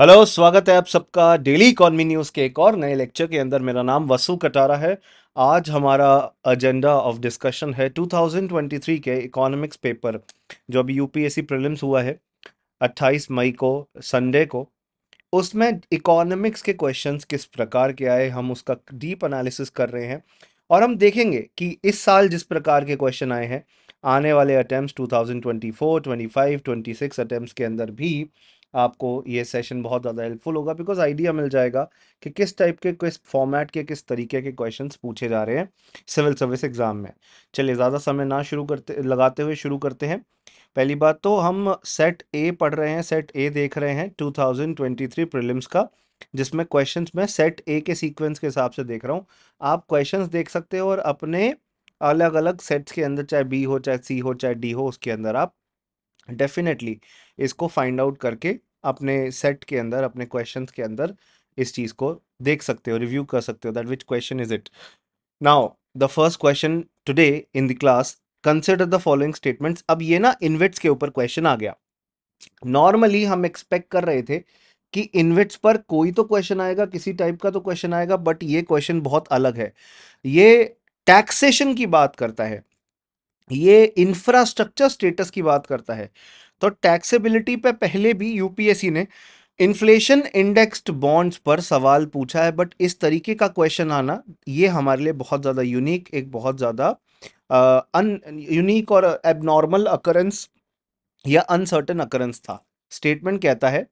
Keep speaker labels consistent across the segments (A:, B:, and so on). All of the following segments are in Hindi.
A: हेलो स्वागत है आप सबका डेली इकॉनमी न्यूज़ के एक और नए लेक्चर के अंदर मेरा नाम वसु कटारा है आज हमारा एजेंडा ऑफ डिस्कशन है 2023 के इकोनॉमिक्स पेपर जो अभी यूपीएससी प्रीलिम्स हुआ है 28 मई को संडे को उसमें इकोनॉमिक्स के क्वेश्चंस किस प्रकार के आए हम उसका डीप एनालिसिस कर रहे हैं और हम देखेंगे कि इस साल जिस प्रकार के क्वेश्चन आए हैं आने वाले अटैम्प्ट 2024, 25, 26 अटैम्प्ट के अंदर भी आपको ये सेशन बहुत ज़्यादा हेल्पफुल होगा बिकॉज आइडिया मिल जाएगा कि किस टाइप के किस फॉर्मेट के किस तरीके के क्वेश्चंस पूछे जा रहे हैं सिविल सर्विस एग्ज़ाम में चलिए ज़्यादा समय ना शुरू करते लगाते हुए शुरू करते हैं पहली बात तो हम सेट ए पढ़ रहे हैं सेट ए देख रहे हैं टू थाउजेंड का जिसमें क्वेश्चन मैं सेट ए के सीक्वेंस के हिसाब से देख रहा हूँ आप क्वेश्चन देख सकते हो और अपने अलग अलग सेट्स के अंदर चाहे बी हो चाहे सी हो चाहे डी हो उसके अंदर आप डेफिनेटली इसको फाइंड आउट करके अपने सेट के अंदर अपने क्वेश्चन के अंदर इस चीज़ को देख सकते हो रिव्यू कर सकते हो that which question is it now the first question today in the class consider the following statements अब ये ना इनविट्स के ऊपर क्वेश्चन आ गया नॉर्मली हम एक्सपेक्ट कर रहे थे कि इनविट्स पर कोई तो क्वेश्चन आएगा किसी टाइप का तो क्वेश्चन आएगा बट ये क्वेश्चन बहुत अलग है ये टैक्सेशन की बात करता है ये इंफ्रास्ट्रक्चर स्टेटस की बात करता है तो टैक्सेबिलिटी पे पहले भी यूपीएससी ने इन्फ्लेशन इंडेक्स्ड बॉन्ड्स पर सवाल पूछा है बट इस तरीके का क्वेश्चन आना ये हमारे लिए बहुत ज़्यादा यूनिक एक बहुत ज़्यादा अन यूनिक और एबनॉर्मल अकरेंस या अनसर्टन अकरेंस था स्टेटमेंट कहता है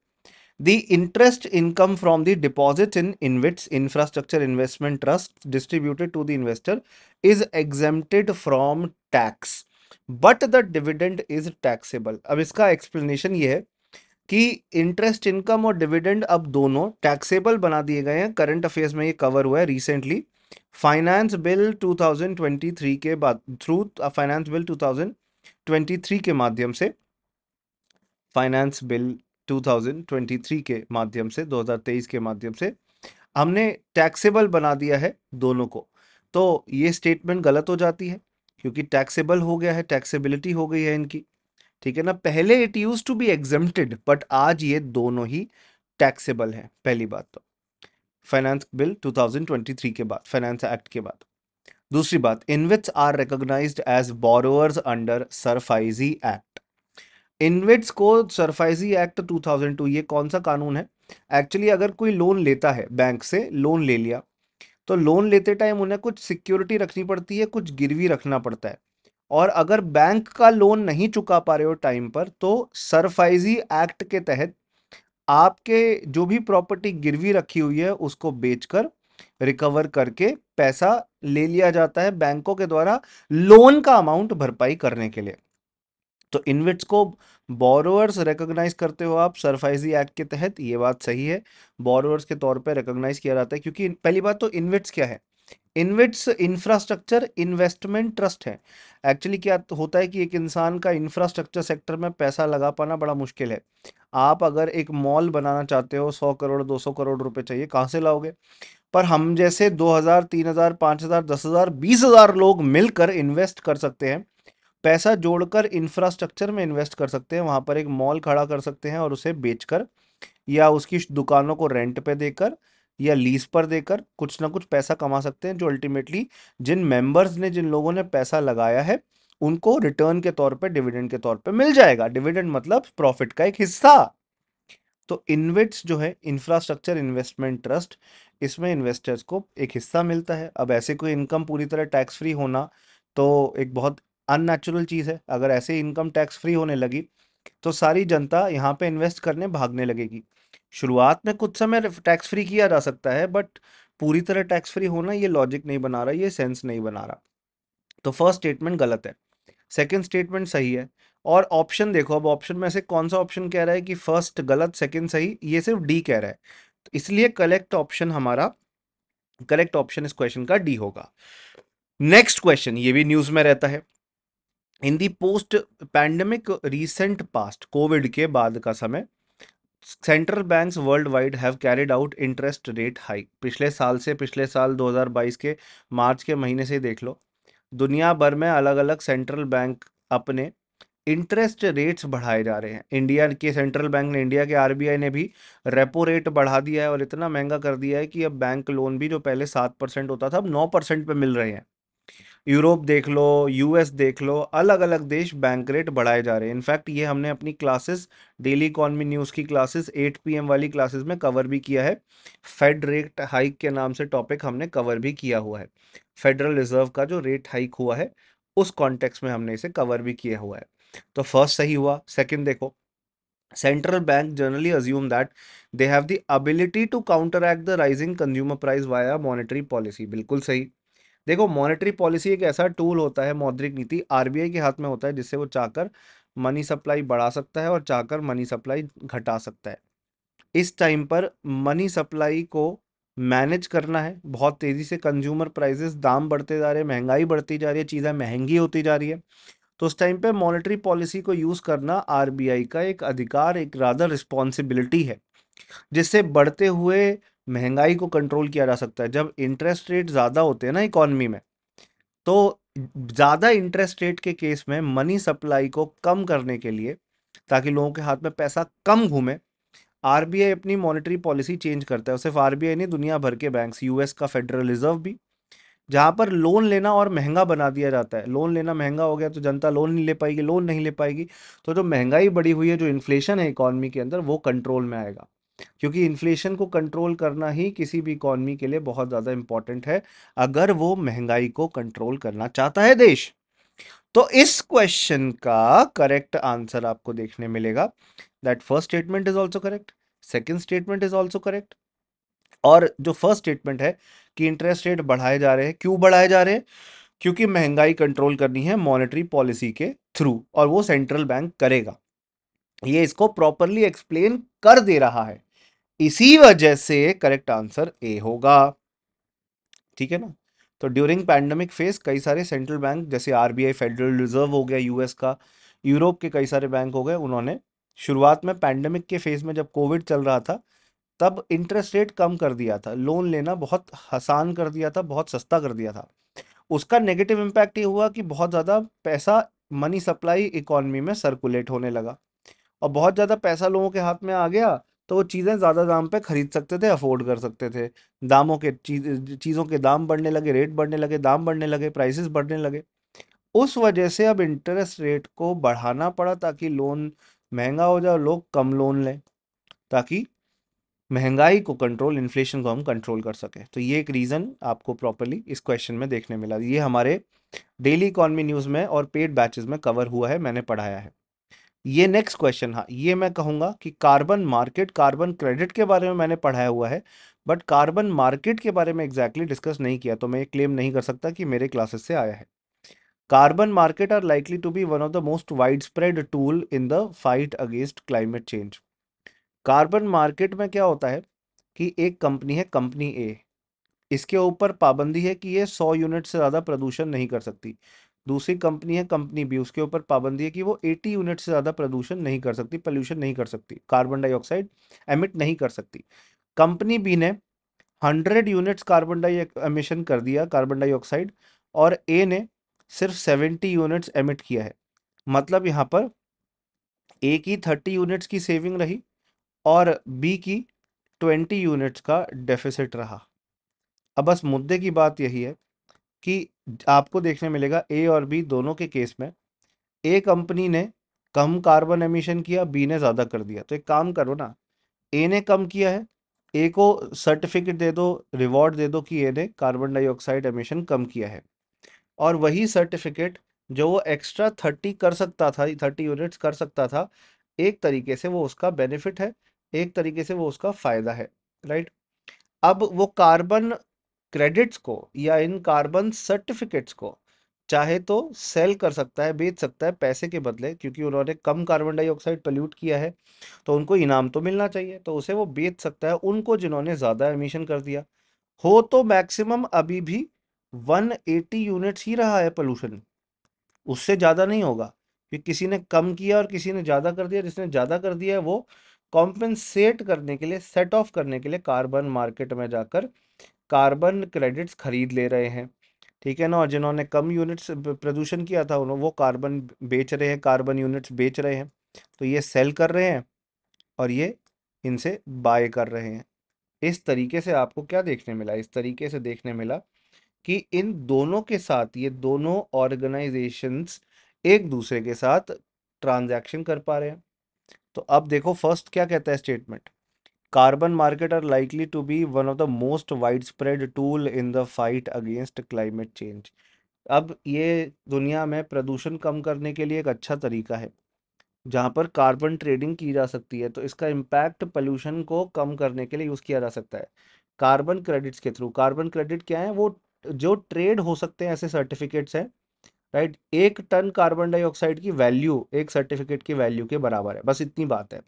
A: the interest income from the deposit in InvITs infrastructure investment trust distributed to the investor is exempted from tax but the dividend is taxable अब इसका एक्सप्लेनेशन ये है कि इंटरेस्ट इनकम और डिविडेंड अब दोनों टैक्सेबल बना दिए गए हैं करंट अफेयर्स में ये कवर हुआ है रिसेंटली फाइनेंस बिल 2023 के बाद थ्रू फाइनेंस बिल 2023 के माध्यम से फाइनेंस बिल 2023 के माध्यम से 2023 के माध्यम से हमने टैक्सेबल बना दिया है दोनों को तो ये स्टेटमेंट गलत हो जाती है क्योंकि टैक्सेबल हो गया है टैक्सेबिलिटी हो गई है इनकी ठीक है ना पहले it used to be exempted but आज ये दोनों ही टैक्सेबल है पहली बात तो फाइनेंस बिल 2023 के बाद फाइनेंस एक्ट के बाद दूसरी बात InvITs are recognized as borrowers under SARFAESI Act InvITs को सरफाइजी एक्ट 2002 ये कौन सा कानून है एक्चुअली अगर कोई लोन लेता है बैंक से लोन ले लिया तो लोन लेते टाइम उन्हें कुछ सिक्योरिटी रखनी पड़ती है कुछ गिरवी रखना पड़ता है और अगर बैंक का लोन नहीं चुका पा रहे हो टाइम पर तो सरफाइजी एक्ट के तहत आपके जो भी प्रॉपर्टी गिरवी रखी हुई है उसको बेचकर रिकवर करके पैसा ले लिया जाता है बैंकों के द्वारा लोन का अमाउंट भरपाई करने के लिए तो इन्वेट्स को बोरोअर्स रिकोगनाइज करते हो आप सरफाइजी एक्ट के तहत ये बात सही है बोरोअर्स के तौर पर रिकोगनाइज किया जाता है क्योंकि पहली बात तो इन्वेट्स क्या है इन्वेट्स इंफ्रास्ट्रक्चर इन्वेस्टमेंट ट्रस्ट है एक्चुअली क्या होता है कि एक इंसान का इंफ्रास्ट्रक्चर सेक्टर में पैसा लगा पाना बड़ा मुश्किल है आप अगर एक मॉल बनाना चाहते हो सौ करोड़ दो सौ करोड़ रुपए चाहिए कहाँ से लाओगे पर हम जैसे दो हज़ार तीन हज़ार पाँच हज़ार दस हज़ार बीस हज़ार लोग मिलकर इन्वेस्ट कर सकते हैं पैसा जोड़कर इंफ्रास्ट्रक्चर में इन्वेस्ट कर सकते हैं वहाँ पर एक मॉल खड़ा कर सकते हैं और उसे बेचकर या उसकी दुकानों को रेंट पे देकर या लीज पर देकर कुछ ना कुछ पैसा कमा सकते हैं जो अल्टीमेटली जिन मेंबर्स ने जिन लोगों ने पैसा लगाया है उनको रिटर्न के तौर पर डिविडेंड के तौर पर मिल जाएगा डिविडेंड मतलब प्रॉफिट का एक हिस्सा तो इन्वेट्स जो है इंफ्रास्ट्रक्चर इन्वेस्टमेंट ट्रस्ट इसमें इन्वेस्टर्स को एक हिस्सा मिलता है अब ऐसे कोई इनकम पूरी तरह टैक्स फ्री होना तो एक बहुत अननेचुरल चीज़ है अगर ऐसे इनकम टैक्स फ्री होने लगी तो सारी जनता यहाँ पे इन्वेस्ट करने भागने लगेगी शुरुआत में कुछ समय टैक्स फ्री किया जा सकता है बट पूरी तरह टैक्स फ्री होना ये लॉजिक नहीं बना रहा ये सेंस नहीं बना रहा तो फर्स्ट स्टेटमेंट गलत है सेकेंड स्टेटमेंट सही है और ऑप्शन देखो अब ऑप्शन में से कौन सा ऑप्शन कह रहा है कि फर्स्ट गलत सेकेंड सही ये सिर्फ डी कह रहा है तो इसलिए करेक्ट ऑप्शन हमारा करेक्ट ऑप्शन इस क्वेश्चन का डी होगा नेक्स्ट क्वेश्चन ये भी न्यूज में रहता है in the post pandemic recent past COVID के बाद का समय central banks worldwide have carried out interest rate hike पिछले साल से पिछले साल 2022 के मार्च के महीने से देख लो दुनिया भर में अलग अलग सेंट्रल बैंक अपने इंटरेस्ट रेट्स बढ़ाए जा रहे हैं इंडिया के सेंट्रल बैंक ने इंडिया के आरबीआई ने भी रेपो रेट बढ़ा दिया है और इतना महंगा कर दिया है कि अब बैंक लोन भी जो पहले सात परसेंट होता था अब नौ परसेंट पर मिल रहे हैं यूरोप देख लो यूएस देख लो अलग अलग देश बैंक रेट बढ़ाए जा रहे हैं इनफैक्ट ये हमने अपनी क्लासेस डेली इकॉनमी न्यूज़ की क्लासेस 8 पीएम वाली क्लासेस में कवर भी किया है फेड रेट हाइक के नाम से टॉपिक हमने कवर भी किया हुआ है फेडरल रिजर्व का जो रेट हाइक हुआ है उस कॉन्टेक्स में हमने इसे कवर भी किया हुआ है तो फर्स्ट सही हुआ सेकेंड देखो central bank generally assume that they have the ability to counter counteract the rising consumer price via monetary policy बिल्कुल सही देखो मॉनेटरी पॉलिसी एक ऐसा टूल होता है मौद्रिक नीति आरबीआई के हाथ में होता है जिससे वो चाहकर मनी सप्लाई बढ़ा सकता है और चाहकर मनी सप्लाई घटा सकता है इस टाइम पर मनी सप्लाई को मैनेज करना है बहुत तेज़ी से कंज्यूमर प्राइसेस दाम बढ़ते जा रहे हैं महंगाई बढ़ती जा रही है चीज़ें महंगी होती जा रही है तो उस टाइम पे मॉनेटरी पॉलिसी को यूज़ करना आरबीआई का एक अधिकार एक रादर रिस्पॉन्सिबिलिटी है जिससे बढ़ते हुए महंगाई को कंट्रोल किया जा सकता है जब इंटरेस्ट रेट ज़्यादा होते हैं ना इकोनॉमी में तो ज़्यादा इंटरेस्ट रेट के केस में मनी सप्लाई को कम करने के लिए ताकि लोगों के हाथ में पैसा कम घूमे आर अपनी मॉनिटरी पॉलिसी चेंज करता है और सिर्फ आर नहीं दुनिया भर के बैंक्स यूएस का फेडरल रिजर्व भी जहाँ पर लोन लेना और महंगा बना दिया जाता है लोन लेना महंगा हो गया तो जनता लोन नहीं ले पाएगी लोन नहीं ले पाएगी तो जो महंगाई बढ़ी हुई है जो इन्फ्लेशन है इकॉनमी के अंदर वो कंट्रोल में आएगा क्योंकि इन्फ्लेशन को कंट्रोल करना ही किसी भी इकोनॉमी के लिए बहुत ज़्यादा इंपॉर्टेंट है अगर वो महंगाई को कंट्रोल करना चाहता है देश तो इस क्वेश्चन का करेक्ट आंसर आपको देखने मिलेगा that first statement is also correct second statement is also correct और जो फर्स्ट स्टेटमेंट है कि इंटरेस्ट रेट बढ़ाए जा रहे हैं क्यों बढ़ाए जा रहे हैं क्योंकि महंगाई कंट्रोल करनी है मॉनेटरी पॉलिसी के थ्रू और वो सेंट्रल बैंक करेगा ये इसको प्रॉपरली एक्सप्लेन कर दे रहा है इसी वजह से करेक्ट आंसर ए होगा ठीक है ना तो ड्यूरिंग पैंडमिक फेज कई सारे सेंट्रल बैंक जैसे आरबीआई फेडरल रिजर्व हो गया यूएस का यूरोप के कई सारे बैंक हो गए उन्होंने शुरुआत में पैंडमिक के फेज में जब कोविड चल रहा था तब इंटरेस्ट रेट कम कर दिया था लोन लेना बहुत आसान कर दिया था बहुत सस्ता कर दिया था उसका नेगेटिव इम्पैक्ट ये हुआ कि बहुत ज़्यादा पैसा मनी सप्लाई इकोनॉमी में सर्कुलेट होने लगा और बहुत ज़्यादा पैसा लोगों के हाथ में आ गया तो वो चीज़ें ज़्यादा दाम पे खरीद सकते थे अफोर्ड कर सकते थे दामों के चीज़ चीज़ों के दाम बढ़ने लगे रेट बढ़ने लगे दाम बढ़ने लगे प्राइसेस बढ़ने लगे उस वजह से अब इंटरेस्ट रेट को बढ़ाना पड़ा ताकि लोन महंगा हो जाए लोग कम लोन लें ताकि महंगाई को कंट्रोल इन्फ्लेशन को हम कंट्रोल कर सकें तो ये एक रीज़न आपको प्रॉपरली इस क्वेश्चन में देखने मिला ये हमारे डेली इकॉनमी न्यूज़ में और पेड बैचेज में कवर हुआ है मैंने पढ़ाया है ये नेक्स्ट क्वेश्चन हाँ ये मैं कहूँगा कि कार्बन मार्केट कार्बन क्रेडिट के बारे में मैंने पढ़ाया हुआ है बट कार्बन मार्केट के बारे में एग्जैक्टली exactly डिस्कस नहीं किया तो मैं ये क्लेम नहीं कर सकता कि मेरे क्लासेस से आया है carbon market are likely to be one of the most widespread tool in the fight against climate change carbon market में क्या होता है कि एक कंपनी है कंपनी ए इसके ऊपर पाबंदी है कि ये सौ यूनिट से ज़्यादा प्रदूषण नहीं कर सकती दूसरी कंपनी है कंपनी भी उसके ऊपर पाबंदी है कि वो 80 यूनिट से ज़्यादा प्रदूषण नहीं कर सकती पोल्यूशन नहीं कर सकती कार्बन डाइऑक्साइड एमिट नहीं कर सकती कंपनी बी ने 100 यूनिट्स कार्बन डाई एमिशन कर दिया कार्बन डाइऑक्साइड और ए ने सिर्फ 70 यूनिट्स एमिट किया है मतलब यहाँ पर ए की थर्टी यूनिट्स की सेविंग रही और बी की ट्वेंटी यूनिट्स का डेफिसिट रहा अब बस मुद्दे की बात यही है कि आपको देखने मिलेगा ए और बी दोनों के केस में ए कंपनी ने कम कार्बन एमिशन किया बी ने ज़्यादा कर दिया तो एक काम करो ना ए ने कम किया है ए को सर्टिफिकेट दे दो रिवॉर्ड दे दो कि ए ने कार्बन डाइऑक्साइड एमिशन कम किया है और वही सर्टिफिकेट जो वो एक्स्ट्रा थर्टी कर सकता था थर्टी यूनिट्स कर सकता था एक तरीके से वो उसका बेनिफिट है एक तरीके से वो उसका फ़ायदा है राइट अब वो कार्बन क्रेडिट्स को या इन कार्बन सर्टिफिकेट्स को चाहे तो सेल कर सकता है बेच सकता है पैसे के बदले क्योंकि उन्होंने कम कार्बन डाइऑक्साइड पल्यूट किया है तो उनको इनाम तो मिलना चाहिए तो उसे वो बेच सकता है उनको जिन्होंने ज़्यादा एमिशन कर दिया हो तो मैक्सिमम अभी भी 180 यूनिट्स ही रहा है पोल्यूशन उससे ज़्यादा नहीं होगा कि किसी ने कम किया और किसी ने ज़्यादा कर दिया जिसने ज़्यादा कर दिया वो कॉम्पनसेट करने के लिए सेट ऑफ करने के लिए कार्बन मार्केट में जाकर कार्बन क्रेडिट्स खरीद ले रहे हैं ठीक है ना और जिन्होंने कम यूनिट्स प्रदूषण किया था उन्होंने वो कार्बन बेच रहे हैं कार्बन यूनिट्स बेच रहे हैं तो ये सेल कर रहे हैं और ये इनसे बाय कर रहे हैं इस तरीके से आपको क्या देखने मिला इस तरीके से देखने मिला कि इन दोनों के साथ ये दोनों ऑर्गेनाइजेशंस एक दूसरे के साथ ट्रांजैक्शन कर पा रहे हैं तो अब देखो फर्स्ट क्या कहता है statement carbon market are likely to be one of the most widespread tool in the fight against climate change अब ये दुनिया में प्रदूषण कम करने के लिए एक अच्छा तरीका है जहाँ पर कार्बन ट्रेडिंग की जा सकती है तो इसका इम्पैक्ट पोल्यूशन को कम करने के लिए यूज़ किया जा सकता है कार्बन क्रेडिट्स के थ्रू कार्बन क्रेडिट क्या है वो जो ट्रेड हो सकते हैं ऐसे सर्टिफिकेट्स हैं राइट एक टन कार्बन डाइऑक्साइड की वैल्यू एक सर्टिफिकेट की वैल्यू के बराबर है बस इतनी बात है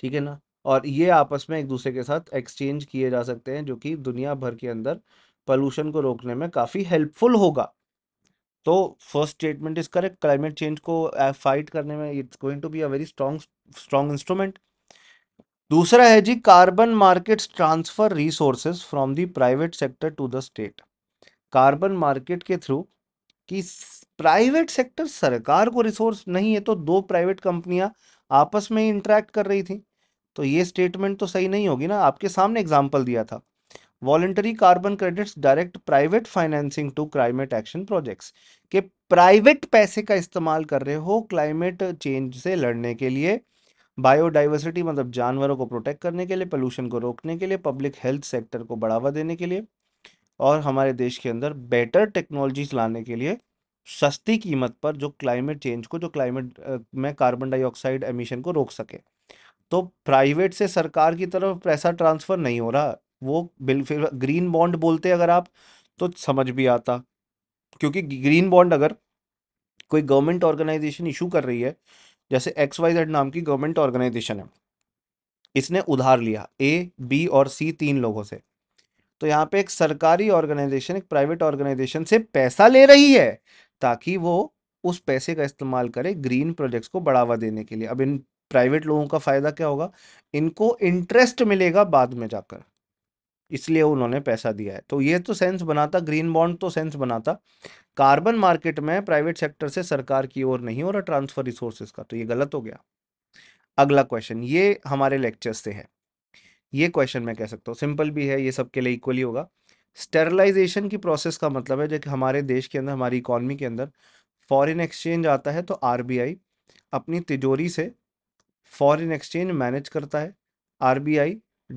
A: ठीक है ना और ये आपस में एक दूसरे के साथ एक्सचेंज किए जा सकते हैं जो कि दुनिया भर के अंदर पॉल्यूशन को रोकने में काफ़ी हेल्पफुल होगा तो first statement is correct climate change को फाइट करने में it's going to be a very strong strong instrument दूसरा है जी carbon markets transfer resources from the private sector to the state carbon market के थ्रू कि प्राइवेट सेक्टर सरकार को रिसोर्स नहीं है तो दो प्राइवेट कंपनियां आपस में ही इंटरेक्ट कर रही थी तो ये स्टेटमेंट तो सही नहीं होगी ना आपके सामने एग्जाम्पल दिया था voluntary carbon credits direct private financing to climate action projects के प्राइवेट पैसे का इस्तेमाल कर रहे हो क्लाइमेट चेंज से लड़ने के लिए बायोडाइवर्सिटी मतलब जानवरों को प्रोटेक्ट करने के लिए पोल्यूशन को रोकने के लिए पब्लिक हेल्थ सेक्टर को बढ़ावा देने के लिए और हमारे देश के अंदर बेटर टेक्नोलॉजीज लाने के लिए सस्ती कीमत पर जो क्लाइमेट चेंज को जो क्लाइमेट में कार्बन डाइऑक्साइड एमिशन को रोक सके तो प्राइवेट से सरकार की तरफ पैसा ट्रांसफ़र नहीं हो रहा वो बिल फिर ग्रीन बॉन्ड बोलते अगर आप तो समझ भी आता क्योंकि ग्रीन बॉन्ड अगर कोई गवर्नमेंट ऑर्गेनाइजेशन इशू कर रही है जैसे एक्स वाई जेड नाम की गवर्नमेंट ऑर्गेनाइजेशन है इसने उधार लिया ए बी और सी तीन लोगों से तो यहाँ पे एक सरकारी ऑर्गेनाइजेशन एक प्राइवेट ऑर्गेनाइजेशन से पैसा ले रही है ताकि वो उस पैसे का इस्तेमाल करे ग्रीन प्रोजेक्ट्स को बढ़ावा देने के लिए अब इन प्राइवेट लोगों का फ़ायदा क्या होगा इनको इंटरेस्ट मिलेगा बाद में जाकर इसलिए उन्होंने पैसा दिया है तो ये तो सेंस बनाता ग्रीन बॉन्ड तो सेंस बनाता कार्बन मार्केट में प्राइवेट सेक्टर से सरकार की ओर नहीं हो रहा ट्रांसफर रिसोर्सेज का तो ये गलत हो गया अगला क्वेश्चन ये हमारे लेक्चर से है ये क्वेश्चन मैं कह सकता हूँ सिंपल भी है ये सबके लिए इक्वली होगा स्टेरलाइजेशन की प्रोसेस का मतलब है जो कि हमारे देश के अंदर हमारी इकोनॉमी के अंदर फॉरेन एक्सचेंज आता है तो आरबीआई अपनी तिजोरी से फॉरेन एक्सचेंज मैनेज करता है आरबीआई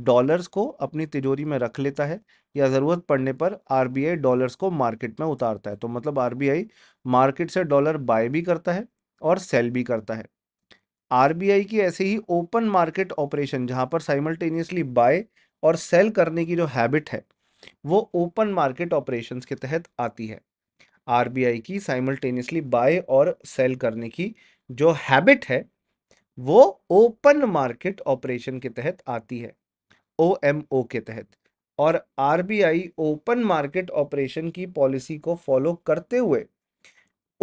A: डॉलर्स को अपनी तिजोरी में रख लेता है या ज़रूरत पड़ने पर आरबीआई डॉलर्स को मार्केट में उतारता है तो मतलब आरबीआई मार्केट से डॉलर बाय भी करता है और सेल भी करता है आरबीआई की ऐसे ही ओपन मार्केट ऑपरेशन जहाँ पर साइमल्टेनियसली बाय और सेल करने की जो हैबिट है वो ओपन मार्केट ऑपरेशन के तहत आती है आरबीआई की साइमल्टेनियसली बाय और सेल करने की जो हैबिट है वो ओपन मार्केट ऑपरेशन के तहत आती है ओ एम ओ के तहत और आरबीआई ओपन मार्केट ऑपरेशन की पॉलिसी को फॉलो करते हुए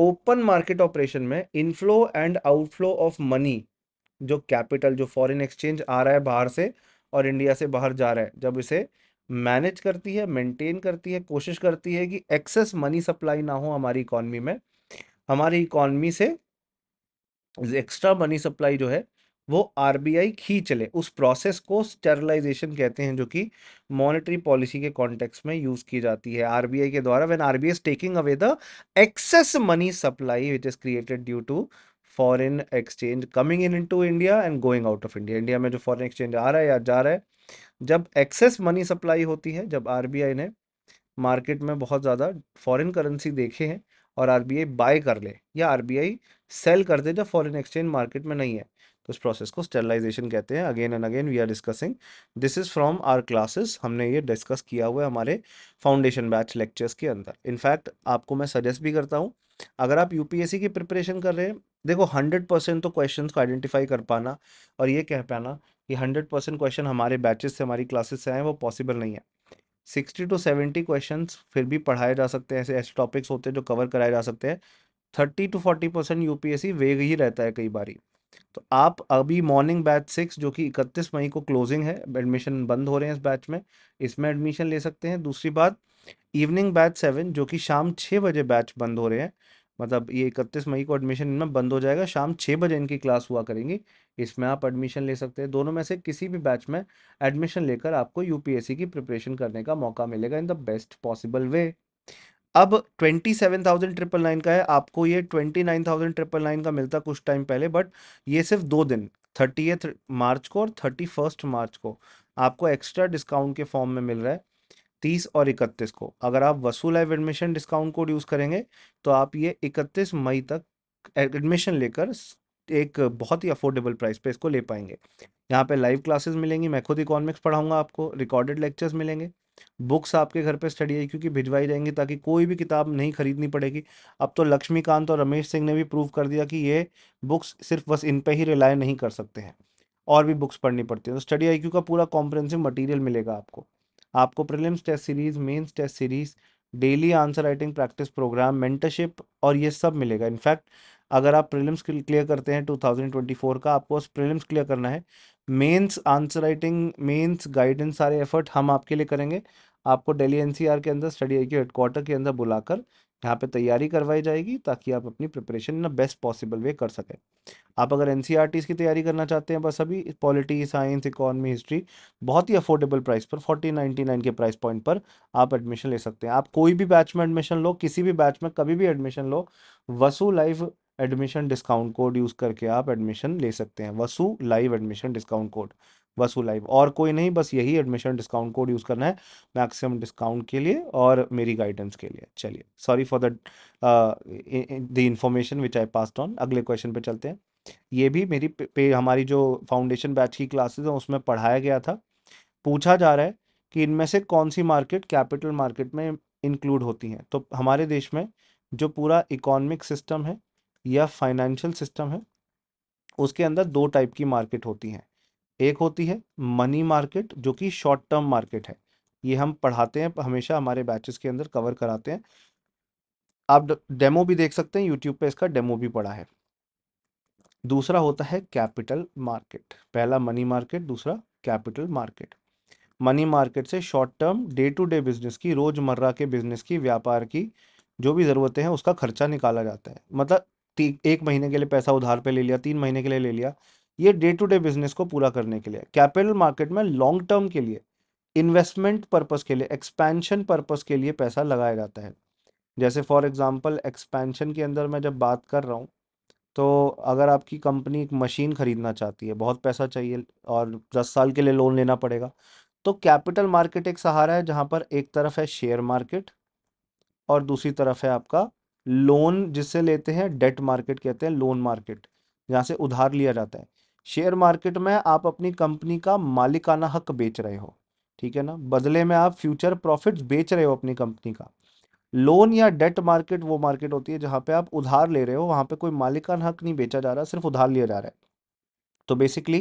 A: ओपन मार्केट ऑपरेशन में inflow and outflow of money जो कैपिटल जो फॉरेन एक्सचेंज आ रहा है बाहर से और इंडिया से बाहर जा रहा है जब इसे मैनेज करती है मेंटेन करती है कोशिश करती है कि एक्सेस मनी सप्लाई ना हो हमारी इकॉनमी में हमारी इकॉनमी से एक्स्ट्रा मनी सप्लाई जो है वो आरबीआई खींच ले उस प्रोसेस को स्टेरलाइजेशन कहते हैं जो कि मॉनेटरी पॉलिसी के कॉन्टेक्स्ट में यूज की जाती है आरबीआई के द्वारा when RBI taking away the excess money supply which is created due to foreign exchange coming into India and going out of India India में जो फॉरन एक्सचेंज आ रहा है या जा रहा है जब एक्सेस मनी सप्लाई होती है जब आर ने मार्केट में बहुत ज़्यादा फॉरिन करेंसी देखे हैं और आर बाय कर ले या आर सेल करते हैं जब फॉरेन एक्सचेंज मार्केट में नहीं है तो इस प्रोसेस को स्टेरलाइजेशन कहते हैं again and again we are discussing this is from our classes हमने ये डिस्कस किया हुआ है हमारे फाउंडेशन बैच लेक्चर्स के अंदर इनफैक्ट आपको मैं सजेस्ट भी करता हूँ अगर आप यूपीएससी की प्रिपरेशन कर रहे हैं देखो हंड्रेड परसेंट तो क्वेश्चन को आइडेंटिफाई कर पाना और ये कह पाना कि हंड्रेड परसेंट क्वेश्चन हमारे बैचेस से हमारी क्लासेस से आए वो पॉसिबल नहीं है सिक्सटी टू सेवेंटी क्वेश्चन फिर भी पढ़ाए जा सकते हैं ऐसे ऐसे टॉपिक्स होते हैं जो कवर कराए जा सकते हैं thirty to forty percent UPSC vague ही रहता है कई बारी तो आप अभी मॉर्निंग बैच सिक्स जो कि इकतीस मई को क्लोजिंग है एडमिशन बंद हो रहे हैं इस बैच में इसमें एडमिशन ले सकते हैं दूसरी बात इवनिंग बैच सेवन जो कि शाम छः बजे बैच बंद हो रहे हैं मतलब ये इकतीस मई को एडमिशन इनमें बंद हो जाएगा शाम छः बजे इनकी क्लास हुआ करेंगी इसमें आप एडमिशन ले सकते हैं दोनों में से किसी भी बैच में एडमिशन लेकर आपको यूपीएससी की प्रिपरेशन करने का मौका मिलेगा in the best possible way अब twenty seven thousand triple nine का है आपको ये twenty nine thousand triple nine का मिलता कुछ टाइम पहले बट ये सिर्फ दो दिन थर्टी मार्च को और थर्टी फर्स्ट मार्च को आपको एक्स्ट्रा डिस्काउंट के फॉर्म में मिल रहा है तीस और इकतीस को अगर आप Vasu live admission discount code use करेंगे तो आप ये इकतीस मई तक एडमिशन लेकर एक बहुत ही अफोर्डेबल प्राइस पे इसको ले पाएंगे यहाँ पे लाइव क्लासेस मिलेंगी मैं खुद इकोनॉमिक्स पढ़ाऊंगा आपको रिकॉर्डेड लेक्चर्स मिलेंगे बुक्स आपके घर पे स्टडी आई क्योंकि भिजवाई जाएंगी ताकि कोई भी किताब नहीं खरीदनी पड़ेगी अब तो लक्ष्मीकांत और रमेश सिंह ने भी प्रूव कर दिया कि ये बुक्स सिर्फ बस इन पर ही रिलाय नहीं कर सकते हैं और भी बुक्स पढ़नी पड़ती है तो स्टडी आई का पूरा कॉम्प्रेंसिव मटीरियल मिलेगा आपको आपको prelims test series mains test series daily answer writing practice program mentorship और ये सब मिलेगा इनफैक्ट अगर आप प्रिलिम्स क्लियर करते हैं 2024 का आपको उस क्लियर करना है mains answer writing mains guidance सारे एफर्ट हम आपके लिए करेंगे आपको दिल्ली एनसीआर के अंदर स्टडी आई के हेडक्वार्टर के अंदर बुलाकर यहाँ पे तैयारी करवाई जाएगी ताकि आप अपनी preparation in best possible way कर सकें आप अगर एन की तैयारी करना चाहते हैं बस अभी पॉलिटी साइंस इकोनॉमी हिस्ट्री बहुत ही अफोर्डेबल प्राइस पर फोर्टी नाइन्टी नाइन के प्राइस पॉइंट पर आप एडमिशन ले सकते हैं आप कोई भी बैच में एडमिशन लो किसी भी बैच में कभी भी एडमिशन लो Vasu life admission discount code use करके आप एडमिशन ले सकते हैं Vasu live admission discount code Vasu live और कोई नहीं बस यही एडमिशन डिस्काउंट कोड यूज़ करना है मैक्सिमम डिस्काउंट के लिए और मेरी गाइडेंस के लिए चलिए sorry for that the information which I pass on अगले क्वेश्चन पे चलते हैं ये भी मेरी पे, पे हमारी जो फाउंडेशन बैच की क्लासेज हैं उसमें पढ़ाया गया था पूछा जा रहा है कि इनमें से कौन सी मार्केट कैपिटल मार्केट में इंक्लूड होती हैं तो हमारे देश में जो पूरा इकोनॉमिक सिस्टम है या फाइनेंशियल सिस्टम है उसके अंदर दो टाइप की मार्केट होती हैं एक होती है मनी मार्केट जो कि शॉर्ट टर्म मार्केट है ये हम पढ़ाते हैं हमेशा हमारे बैचेस के अंदर कवर कराते हैं आप डेमो भी देख सकते हैं यूट्यूब पे इसका डेमो भी पड़ा है दूसरा होता है कैपिटल मार्केट पहला मनी मार्केट दूसरा कैपिटल मार्केट मनी मार्केट से short term day to day business की रोज़मर्रा के बिजनेस की व्यापार की जो भी ज़रूरतें हैं उसका खर्चा निकाला जाता है मतलब एक महीने के लिए पैसा उधार पे ले लिया तीन महीने के लिए ले लिया ये डे टू डे बिजनेस को पूरा करने के लिए कैपिटल मार्केट में लॉन्ग टर्म के लिए इन्वेस्टमेंट पर्पज़ के लिए एक्सपेंशन पर्पज़ के लिए पैसा लगाया जाता है जैसे फॉर एग्ज़ाम्पल एक्सपेंशन के अंदर मैं जब बात कर रहा हूँ तो अगर आपकी कंपनी एक मशीन ख़रीदना चाहती है बहुत पैसा चाहिए और दस साल के लिए लोन लेना पड़ेगा तो कैपिटल मार्केट एक सहारा है जहाँ पर एक तरफ है शेयर मार्केट और दूसरी तरफ है आपका लोन जिसे लेते हैं डेट मार्केट कहते हैं लोन मार्केट जहाँ से उधार लिया जाता है शेयर मार्केट में आप अपनी कंपनी का मालिकाना हक बेच रहे हो ठीक है ना बदले में आप फ्यूचर प्रॉफिट्स बेच रहे हो अपनी कंपनी का लोन या डेट मार्केट वो मार्केट होती है जहाँ पे आप उधार ले रहे हो वहाँ पे कोई मालिकाना हक नहीं बेचा जा रहा सिर्फ उधार लिया जा रहा है तो बेसिकली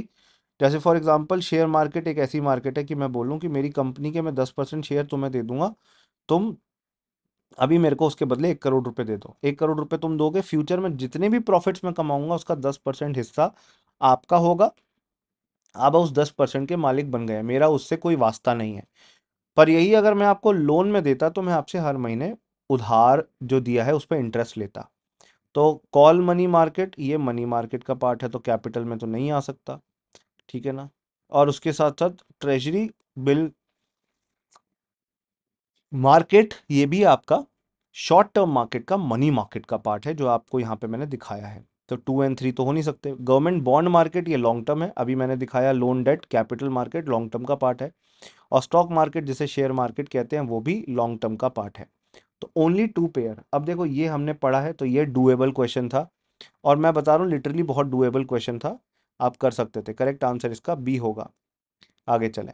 A: जैसे फॉर एग्जाम्पल शेयर मार्केट एक ऐसी मार्केट है कि मैं बोलूँ कि मेरी कंपनी के मैं दस परसेंट शेयर तुम्हें दे दूंगा तुम अभी मेरे को उसके बदले एक करोड़ रुपए दे दो एक करोड़ रुपए तुम दोगे फ्यूचर में जितने भी प्रॉफिट्स में कमाऊंगा उसका दस परसेंट हिस्सा आपका होगा अब उस दस परसेंट के मालिक बन गए मेरा उससे कोई वास्ता नहीं है पर यही अगर मैं आपको लोन में देता तो मैं आपसे हर महीने उधार जो दिया है उस पर इंटरेस्ट लेता तो कॉल मनी मार्केट ये मनी मार्केट का पार्ट है तो कैपिटल में तो नहीं आ सकता ठीक है ना और उसके साथ साथ ट्रेजरी बिल मार्केट ये भी आपका शॉर्ट टर्म मार्केट का मनी मार्केट का पार्ट है जो आपको यहाँ पे मैंने दिखाया है तो टू एंड थ्री तो हो नहीं सकते गवर्नमेंट बॉन्ड मार्केट ये लॉन्ग टर्म है अभी मैंने दिखाया loan debt capital market long term का पार्ट है और स्टॉक मार्केट जिसे शेयर मार्केट कहते हैं वो भी लॉन्ग टर्म का पार्ट है तो ओनली टू पेयर अब देखो ये हमने पढ़ा है तो ये डूएबल क्वेश्चन था और मैं बता रहा हूँ लिटरली बहुत डूएबल क्वेश्चन था आप कर सकते थे करेक्ट आंसर इसका बी होगा आगे चलें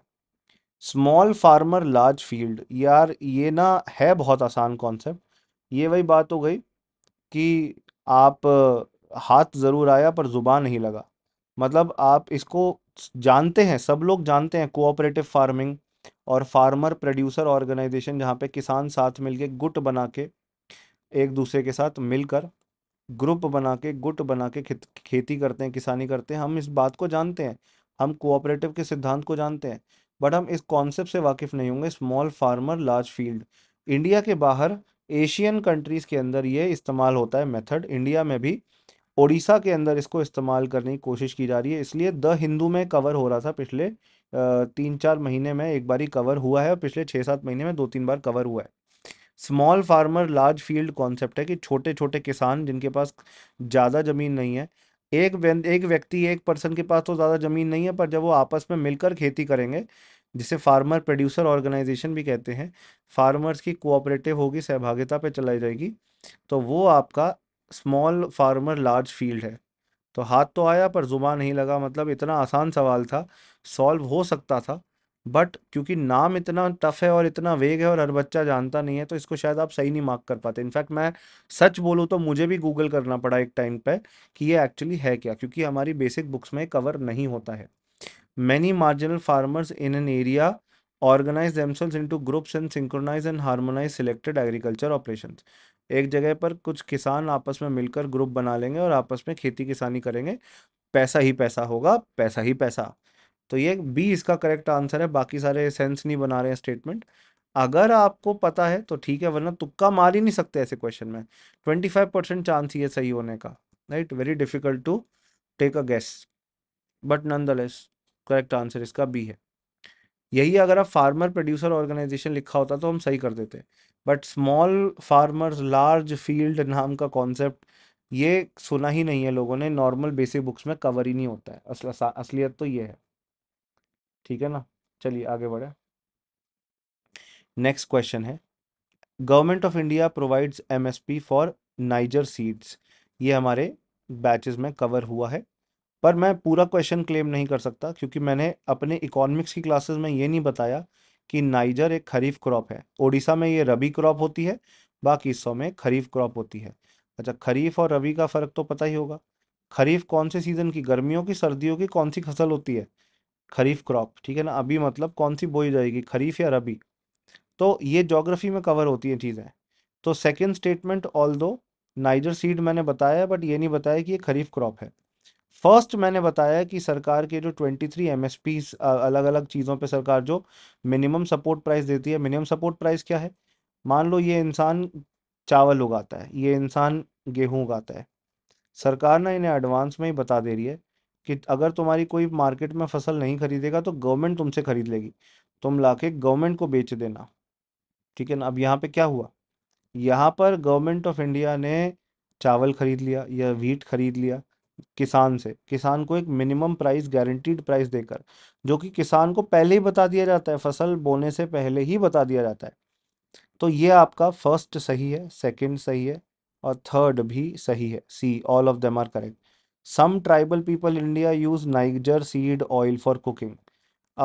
A: स्मॉल फार्मर लार्ज फील्ड यार ये ना है बहुत आसान कॉन्सेप्ट ये वही बात हो गई कि आप हाथ ज़रूर आया पर ज़ुबान नहीं लगा मतलब आप इसको जानते हैं सब लोग जानते हैं कोऑपरेटिव फार्मिंग और फार्मर प्रोड्यूसर ऑर्गेनाइजेशन जहाँ पे किसान साथ मिलके गुट बना के एक दूसरे के साथ मिलकर ग्रुप बना के गुट बना के खेती करते हैं किसानी करते हैं हम इस बात को जानते हैं हम कोऑपरेटिव के सिद्धांत को जानते हैं बट हम इस कॉन्सेप्ट से वाकिफ़ नहीं होंगे small farmer large field India के बाहर एशियन कंट्रीज़ के अंदर ये इस्तेमाल होता है मेथड इंडिया में भी ओडिशा के अंदर इसको इस्तेमाल करने की कोशिश की जा रही है इसलिए द हिंदू में कवर हो रहा था पिछले तीन चार महीने में एक बारी कवर हुआ है और पिछले छः सात महीने में दो तीन बार कवर हुआ है small farmer large field concept है कि छोटे छोटे किसान जिनके पास ज़्यादा ज़मीन नहीं है एक एक व्यक्ति एक पर्सन के पास तो ज़्यादा ज़मीन नहीं है पर जब वो आपस में मिलकर खेती करेंगे जिसे फार्मर प्रोड्यूसर ऑर्गेनाइजेशन भी कहते हैं फार्मर्स की कोऑपरेटिव होगी सहभागिता पे चलाई जाएगी तो वो आपका स्मॉल फार्मर लार्ज फील्ड है तो हाथ तो आया पर जुबा नहीं लगा मतलब इतना आसान सवाल था सॉल्व हो सकता था बट क्योंकि नाम इतना टफ है और इतना वेग है और हर बच्चा जानता नहीं है तो इसको शायद आप सही नहीं मार्क कर पाते इनफैक्ट मैं सच बोलूँ तो मुझे भी गूगल करना पड़ा एक टाइम पर कि ये एक्चुअली है क्या क्योंकि हमारी बेसिक बुक्स में कवर नहीं होता है marginal farmers in an area organize organize into groups and synchronize and harmonize selected agriculture operation एक जगह पर कुछ किसान आपस में मिलकर ग्रुप बना लेंगे और आपस में खेती किसानी करेंगे पैसा ही पैसा होगा पैसा ही पैसा तो ये बी इसका करेक्ट आंसर है बाकी सारे सेंस नहीं बना रहे हैं स्टेटमेंट अगर आपको पता है तो ठीक है वरना तुक्का मार ही नहीं सकते ऐसे क्वेश्चन में ट्वेंटी फाइव परसेंट चांस ही है सही होने का right very difficult to take a guess but nonetheless correct answer इसका बी है यही अगर आप फार्मर प्रोड्यूसर ऑर्गेनाइजेशन लिखा होता तो हम सही कर देते but small farmers large field नाम का कॉन्सेप्ट ये सुना ही नहीं है लोगों ने नॉर्मल बेसिक बुक्स में कवर ही नहीं होता है असल असलियत तो ये है ठीक है ना चलिए आगे बढ़े नेक्स्ट क्वेश्चन है government of India provides MSP for niger seeds ये हमारे बैचेस में कवर हुआ है पर मैं पूरा क्वेश्चन क्लेम नहीं कर सकता क्योंकि मैंने अपने इकोनॉमिक्स की क्लासेस में ये नहीं बताया कि नाइजर एक खरीफ क्रॉप है ओडिशा में ये रबी क्रॉप होती है बाकी हिस्सों में खरीफ क्रॉप होती है अच्छा खरीफ और रबी का फ़र्क तो पता ही होगा खरीफ कौन से सीज़न की गर्मियों की सर्दियों की कौन सी फसल होती है खरीफ क्रॉप ठीक है ना अभी मतलब कौन सी बोई जाएगी खरीफ या रबी तो ये जोग्राफी में कवर होती हैं चीज़ें तो second statement although niger seed मैंने बताया बट ये नहीं बताया कि ये खरीफ क्रॉप है फर्स्ट मैंने बताया कि सरकार के जो 23 थ्री एम अलग अलग चीज़ों पे सरकार जो मिनिमम सपोर्ट प्राइस देती है मिनिमम सपोर्ट प्राइस क्या है मान लो ये इंसान चावल उगाता है ये इंसान गेहूँ उगाता है सरकार ना इन्हें एडवांस में ही बता दे रही है कि अगर तुम्हारी कोई मार्केट में फसल नहीं खरीदेगा तो गवर्नमेंट तुमसे खरीद लेगी तुम ला गवर्नमेंट को बेच देना ठीक है ना अब यहाँ पे क्या हुआ यहाँ पर गवर्नमेंट ऑफ इंडिया ने चावल खरीद लिया या वीट खरीद लिया किसान से किसान को एक मिनिमम प्राइस गारंटीड प्राइस देकर जो कि किसान को पहले ही बता दिया जाता है फसल बोने से पहले ही बता दिया जाता है तो ये आपका फर्स्ट सही है सेकंड सही है और थर्ड भी सही है C all of them are correct some tribal people India use niger seed oil for cooking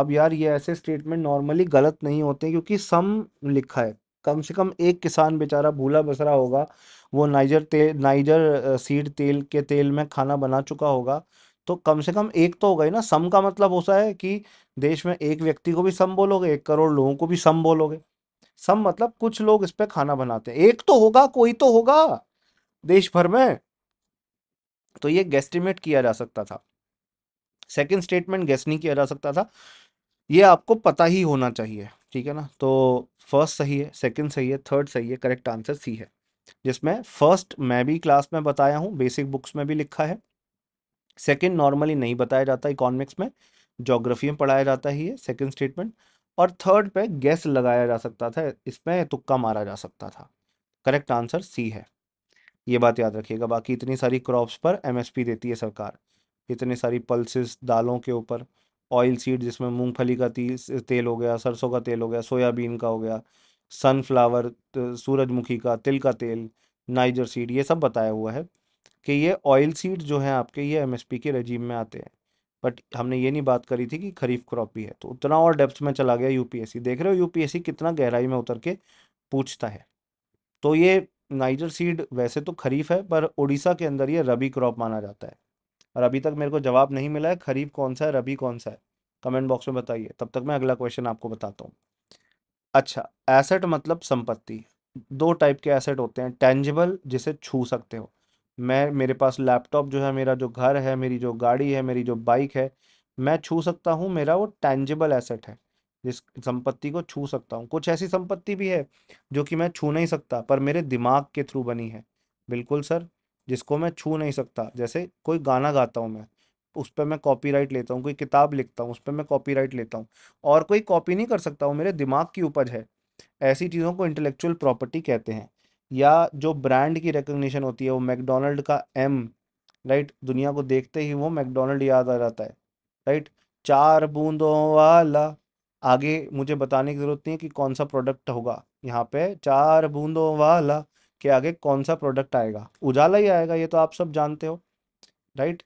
A: अब यार ये ऐसे स्टेटमेंट नॉर्मली गलत नहीं होते क्योंकि सम लिखा है कम से कम एक किसान बेचारा भूला बसरा होगा वो नाइजर तेल नाइजर सीड तेल के तेल में खाना बना चुका होगा तो कम से कम एक तो होगा ही ना सम का मतलब होता है कि देश में एक व्यक्ति को भी सम बोलोगे एक करोड़ लोगों को भी सम बोलोगे सम मतलब कुछ लोग इस पर खाना बनाते हैं एक तो होगा कोई तो होगा देश भर में तो ये गेस्टिमेट किया जा सकता था सेकंड स्टेटमेंट गेस्ट नहीं किया जा सकता था ये आपको पता ही होना चाहिए ठीक है ना तो फर्स्ट सही है सेकंड सही है थर्ड सही है करेक्ट आंसर सी है जिसमें फर्स्ट मैं भी क्लास में बताया हूँ बेसिक बुक्स में भी लिखा है सेकंड नॉर्मली नहीं बताया जाता इकोनॉमिक्स में जोग्राफी में पढ़ाया जाता ही है सेकंड स्टेटमेंट और थर्ड पे गैस लगाया जा सकता था इसमें तुक्का मारा जा सकता था करेक्ट आंसर सी है ये बात याद रखिएगा बाकी इतनी सारी क्रॉप्स पर एम देती है सरकार इतनी सारी पल्सेस दालों के ऊपर ऑयल सीड जिसमें मूंगफली का तेल हो गया सरसों का तेल हो गया सोयाबीन का हो गया सनफ्लावर सूरजमुखी का तिल का तेल नाइजर सीड ये सब बताया हुआ है कि ये ऑयल सीड जो है आपके ये एम के रजीम में आते हैं बट हमने ये नहीं बात करी थी कि खरीफ क्रॉप भी है तो उतना और डेप्थ में चला गया यूपीएससी देख रहे हो यूपीएससी कितना गहराई में उतर के पूछता है तो ये नाइजर सीड वैसे तो खरीफ है पर उड़ीसा के अंदर ये रबी क्रॉप माना जाता है और अभी तक मेरे को जवाब नहीं मिला है खरीफ कौन सा है रबी कौन सा है कमेंट बॉक्स में बताइए तब तक मैं अगला क्वेश्चन आपको बताता हूँ अच्छा एसेट मतलब संपत्ति दो टाइप के एसेट होते हैं टेंजिबल जिसे छू सकते हो मैं मेरे पास लैपटॉप जो है मेरा जो घर है मेरी जो गाड़ी है मेरी जो बाइक है मैं छू सकता हूँ मेरा वो टेंजिबल एसेट है जिस संपत्ति को छू सकता हूँ कुछ ऐसी संपत्ति भी है जो कि मैं छू नहीं सकता पर मेरे दिमाग के थ्रू बनी है बिल्कुल सर जिसको मैं छू नहीं सकता जैसे कोई गाना गाता हूँ मैं उस पर मैं कॉपी लेता हूँ कोई किताब लिखता हूँ उस पर मैं कॉपी लेता हूँ और कोई कॉपी नहीं कर सकता वो मेरे दिमाग की उपज है ऐसी चीज़ों को इंटेलेक्चुअल प्रॉपर्टी कहते हैं या जो ब्रांड की रिकग्निशन होती है वो मैकडोनल्ड का एम राइट दुनिया को देखते ही वो मैकडोनल्ड याद आ जाता है राइट चार बूंदों वाला आगे मुझे बताने की ज़रूरत नहीं है कि कौन सा प्रोडक्ट होगा यहाँ पे चार बूंदों वाला के आगे कौन सा प्रोडक्ट आएगा उजाला ही आएगा ये तो आप सब जानते हो राइट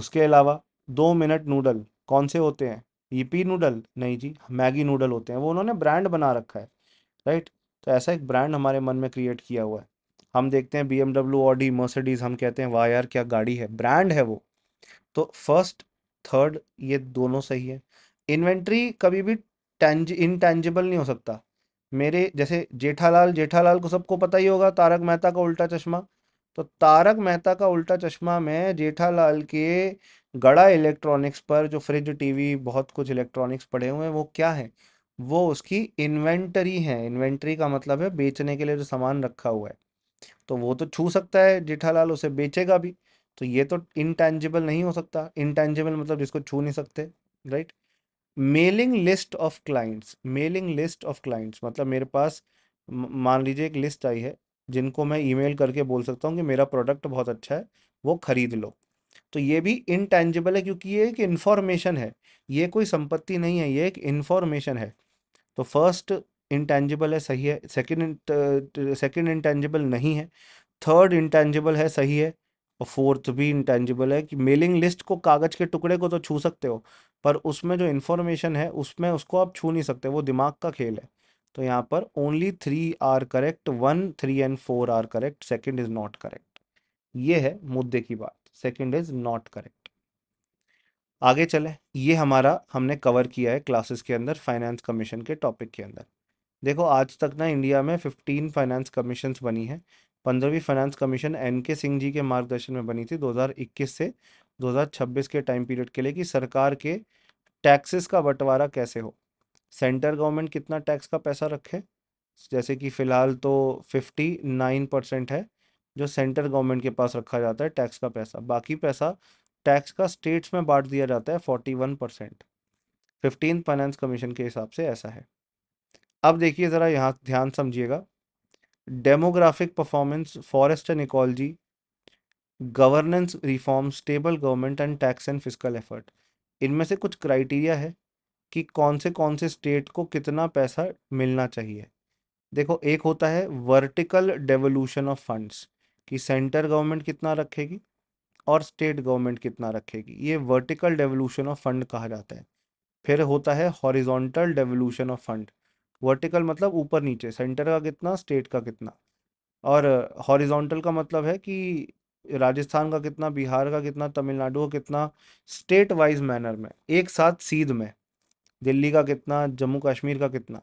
A: उसके अलावा दो मिनट नूडल कौन से होते हैं ईपी e नूडल नहीं जी मैगी नूडल होते हैं वो उन्होंने ब्रांड बना रखा है राइट तो ऐसा एक ब्रांड हमारे मन में क्रिएट किया हुआ है हम देखते हैं बी एमडब्ल्यू ऑडी मर्सिडीज हम कहते हैं वाह यार क्या गाड़ी है ब्रांड है वो तो फर्स्ट थर्ड ये दोनों सही है इन्वेंट्री कभी भी टेंज इनटेंजिबल नहीं हो सकता मेरे जैसे जेठालाल जेठालाल को सबको पता ही होगा तारक मेहता का उल्टा चश्मा तो तारक मेहता का उल्टा चश्मा में जेठालाल के गड़ा इलेक्ट्रॉनिक्स पर जो फ्रिज टीवी बहुत कुछ इलेक्ट्रॉनिक्स पड़े हुए हैं वो क्या है वो उसकी इन्वेंटरी है इन्वेंटरी का मतलब है बेचने के लिए जो सामान रखा हुआ है तो वो तो छू सकता है जेठालाल उसे बेचेगा भी तो ये तो इनटेंजिबल नहीं हो सकता इनटेंजिबल मतलब जिसको छू नहीं सकते right mailing list of clients mailing list of clients मतलब मेरे पास मान लीजिए एक लिस्ट आई है जिनको मैं ईमेल करके बोल सकता हूँ कि मेरा प्रोडक्ट बहुत अच्छा है वो खरीद लो तो ये भी इनटेंजिबल है क्योंकि ये एक इन्फॉर्मेशन है ये कोई संपत्ति नहीं है ये एक इन्फॉर्मेशन है तो फर्स्ट इनटेंजिबल है सही है सेकेंड सेकेंड इनटेंजिबल नहीं है थर्ड इनटेंजिबल है सही है और फोर्थ भी इंटेंजिबल है कि मेलिंग लिस्ट को कागज के टुकड़े को तो छू सकते हो पर उसमें जो इन्फॉर्मेशन है उसमें उसको आप छू नहीं सकते वो दिमाग का खेल है तो यहाँ पर only three are correct one three and four are correct second is not correct ये है मुद्दे की बात सेकेंड इज नॉट करेक्ट आगे चले ये हमारा हमने कवर किया है क्लासेस के अंदर फाइनेंस कमीशन के टॉपिक के अंदर देखो आज तक ना इंडिया में फिफ्टीन फाइनेंस कमीशन बनी है पंद्रहवीं फाइनेंस कमीशन एन के सिंह जी के मार्गदर्शन में बनी थी 2021 से 2026 के टाइम पीरियड के लिए कि सरकार के टैक्सेस का बंटवारा कैसे हो सेंटर गवर्नमेंट कितना टैक्स का पैसा रखे जैसे कि फ़िलहाल तो फिफ्टी नाइन परसेंट है जो सेंटर गवर्नमेंट के पास रखा जाता है टैक्स का पैसा बाकी पैसा टैक्स का स्टेट्स में बांट दिया जाता है forty one percent fifteen finance commission के हिसाब से ऐसा है अब देखिए ज़रा यहाँ ध्यान समझिएगा demographic performance forest and ecology governance reform stable government and tax and fiscal effort इनमें से कुछ क्राइटेरिया है कि कौन से कौन से स्टेट को कितना पैसा मिलना चाहिए देखो एक होता है वर्टिकल डेवोल्यूशन ऑफ फंड्स कि सेंटर गवर्नमेंट कितना रखेगी और स्टेट गवर्नमेंट कितना रखेगी ये वर्टिकल डेवोल्यूशन ऑफ फंड कहा जाता है फिर होता है horizontal devolution of fund vertical मतलब ऊपर नीचे सेंटर का कितना स्टेट का कितना और हॉरिजॉन्टल uh, का मतलब है कि राजस्थान का कितना बिहार का कितना तमिलनाडु का कितना स्टेट वाइज मैनर में एक साथ सीध में दिल्ली का कितना जम्मू कश्मीर का कितना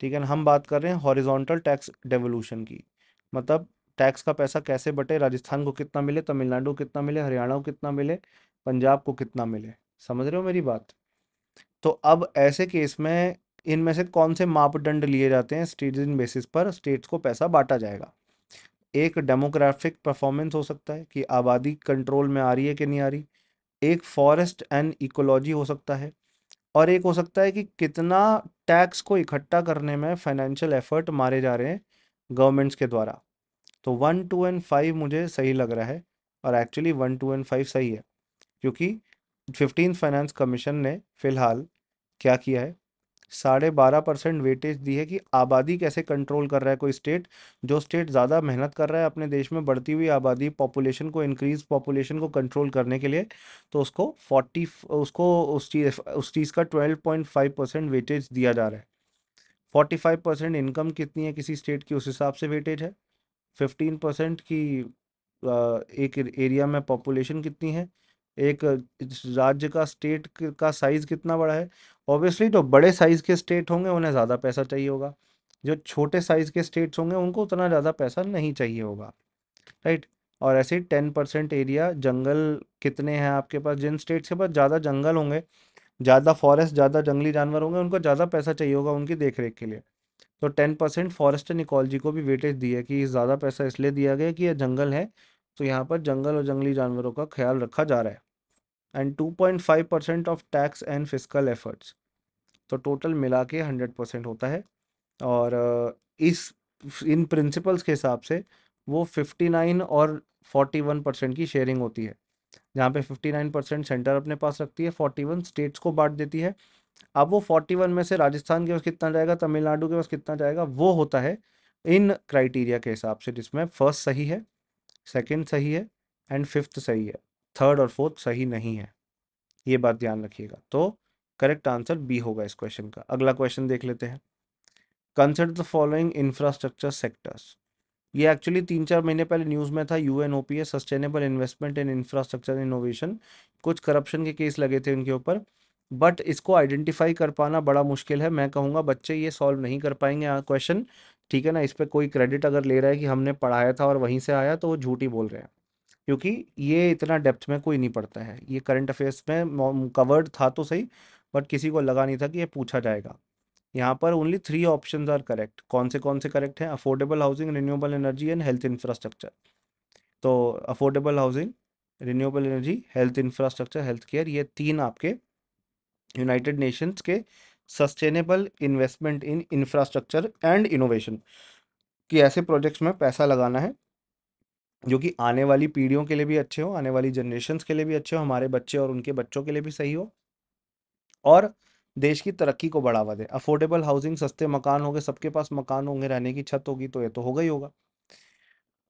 A: ठीक है ना हम बात कर रहे हैं हॉरिजॉन्टल टैक्स डेवोल्यूशन की मतलब टैक्स का पैसा कैसे बटे राजस्थान को कितना मिले तमिलनाडु को कितना मिले हरियाणा को कितना मिले पंजाब को कितना मिले समझ रहे हो मेरी बात तो अब ऐसे केस में इनमें से कौन से मापदंड लिए जाते हैं स्टेजन बेसिस पर स्टेट्स को पैसा बांटा जाएगा एक डेमोग्राफिक परफॉर्मेंस हो सकता है कि आबादी कंट्रोल में आ रही है कि नहीं आ रही एक फॉरेस्ट एंड इकोलॉजी हो सकता है और एक हो सकता है कि कितना टैक्स को इकट्ठा करने में फाइनेंशियल एफर्ट मारे जा रहे हैं गवर्नमेंट्स के द्वारा तो वन टू एंड फाइव मुझे सही लग रहा है और actually one two and five सही है क्योंकि फिफ्टीन फाइनेंस कमीशन ने फ़िलहाल क्या किया है साढ़े बारह परसेंट वेटेज दी है कि आबादी कैसे कंट्रोल कर रहा है कोई स्टेट जो स्टेट ज़्यादा मेहनत कर रहा है अपने देश में बढ़ती हुई आबादी पॉपुलेशन को इंक्रीज पॉपुलेशन को कंट्रोल करने के लिए तो उसको फोर्टी उसको उस चीज़ उस चीज़ का twelve point five percent weightage दिया जा रहा है फोर्टी फाइव परसेंट इनकम कितनी है किसी स्टेट की उस हिसाब से वेटेज है फिफ्टीन परसेंट की एक एरिया में पॉपुलेशन कितनी है एक राज्य का स्टेट का साइज़ कितना बड़ा है ऑब्वियसली तो बड़े साइज़ के स्टेट होंगे उन्हें ज़्यादा पैसा चाहिए होगा जो छोटे साइज़ के स्टेट्स होंगे उनको उतना ज़्यादा पैसा नहीं चाहिए होगा राइट और ऐसे टेन परसेंट एरिया जंगल कितने हैं आपके पास जिन स्टेट्स के पास ज़्यादा जंगल होंगे ज़्यादा फॉरेस्ट ज़्यादा जंगली जानवर होंगे उनको ज़्यादा पैसा चाहिए होगा उनकी देख रेख के लिए तो टेन परसेंट फॉरेस्ट निकोलॉजी को भी वेटेज दी है कि ज़्यादा पैसा इसलिए दिया गया कि यह जंगल है तो यहाँ पर जंगल और जंगली जानवरों का ख्याल रखा जा रहा है and 2.5 percent of tax and physical efforts तो टोटल मिला के हंड्रेड परसेंट होता है और इस इन प्रिंसिपल्स के हिसाब से वो फिफ्टी नाइन और फोर्टी वन परसेंट की शेयरिंग होती है जहाँ पे फिफ्टी नाइन परसेंट सेंटर अपने पास रखती है फोर्टी वन स्टेट्स को बांट देती है अब वो फोर्टी वन में से राजस्थान के पास कितना जाएगा तमिलनाडु के पास कितना जाएगा वो होता है इन क्राइटेरिया के हिसाब से जिसमें फर्स्ट सही है सेकेंड सही है एंड फिफ्थ सही है थर्ड और फोर्थ सही नहीं है ये बात ध्यान रखिएगा तो करेक्ट आंसर बी होगा इस क्वेश्चन का अगला क्वेश्चन देख लेते हैं consider the following infrastructure sectors ये एक्चुअली तीन चार महीने पहले न्यूज़ में था U N O P A sustainable investment in infrastructure innovation कुछ करप्शन के केस लगे थे उनके ऊपर बट इसको आइडेंटिफाई कर पाना बड़ा मुश्किल है मैं कहूँगा बच्चे ये सॉल्व नहीं कर पाएंगे क्वेश्चन ठीक है ना इस पर कोई क्रेडिट अगर ले रहा है कि हमने पढ़ाया था और वहीं से आया तो वो झूठी बोल रहे हैं क्योंकि ये इतना डेप्थ में कोई नहीं पढ़ता है ये करंट अफेयर्स में कवर्ड था तो सही बट किसी को लगा नहीं था कि ये पूछा जाएगा यहाँ पर only three option are correct कौन से कौन से करेक्ट हैं affordable housing renewable energy and health infrastructure तो affordable housing renewable energy health infrastructure health care ये तीन आपके यूनाइटेड नेशंस के sustainable investment in infrastructure and innovation कि ऐसे प्रोजेक्ट्स में पैसा लगाना है जो कि आने वाली पीढ़ियों के लिए भी अच्छे हो आने वाली जनरेशन के लिए भी अच्छे हो हमारे बच्चे और उनके बच्चों के लिए भी सही हो और देश की तरक्की को बढ़ावा दे अफोर्डेबल हाउसिंग सस्ते मकान होंगे सबके पास मकान होंगे रहने की छत होगी तो ये तो होगा ही होगा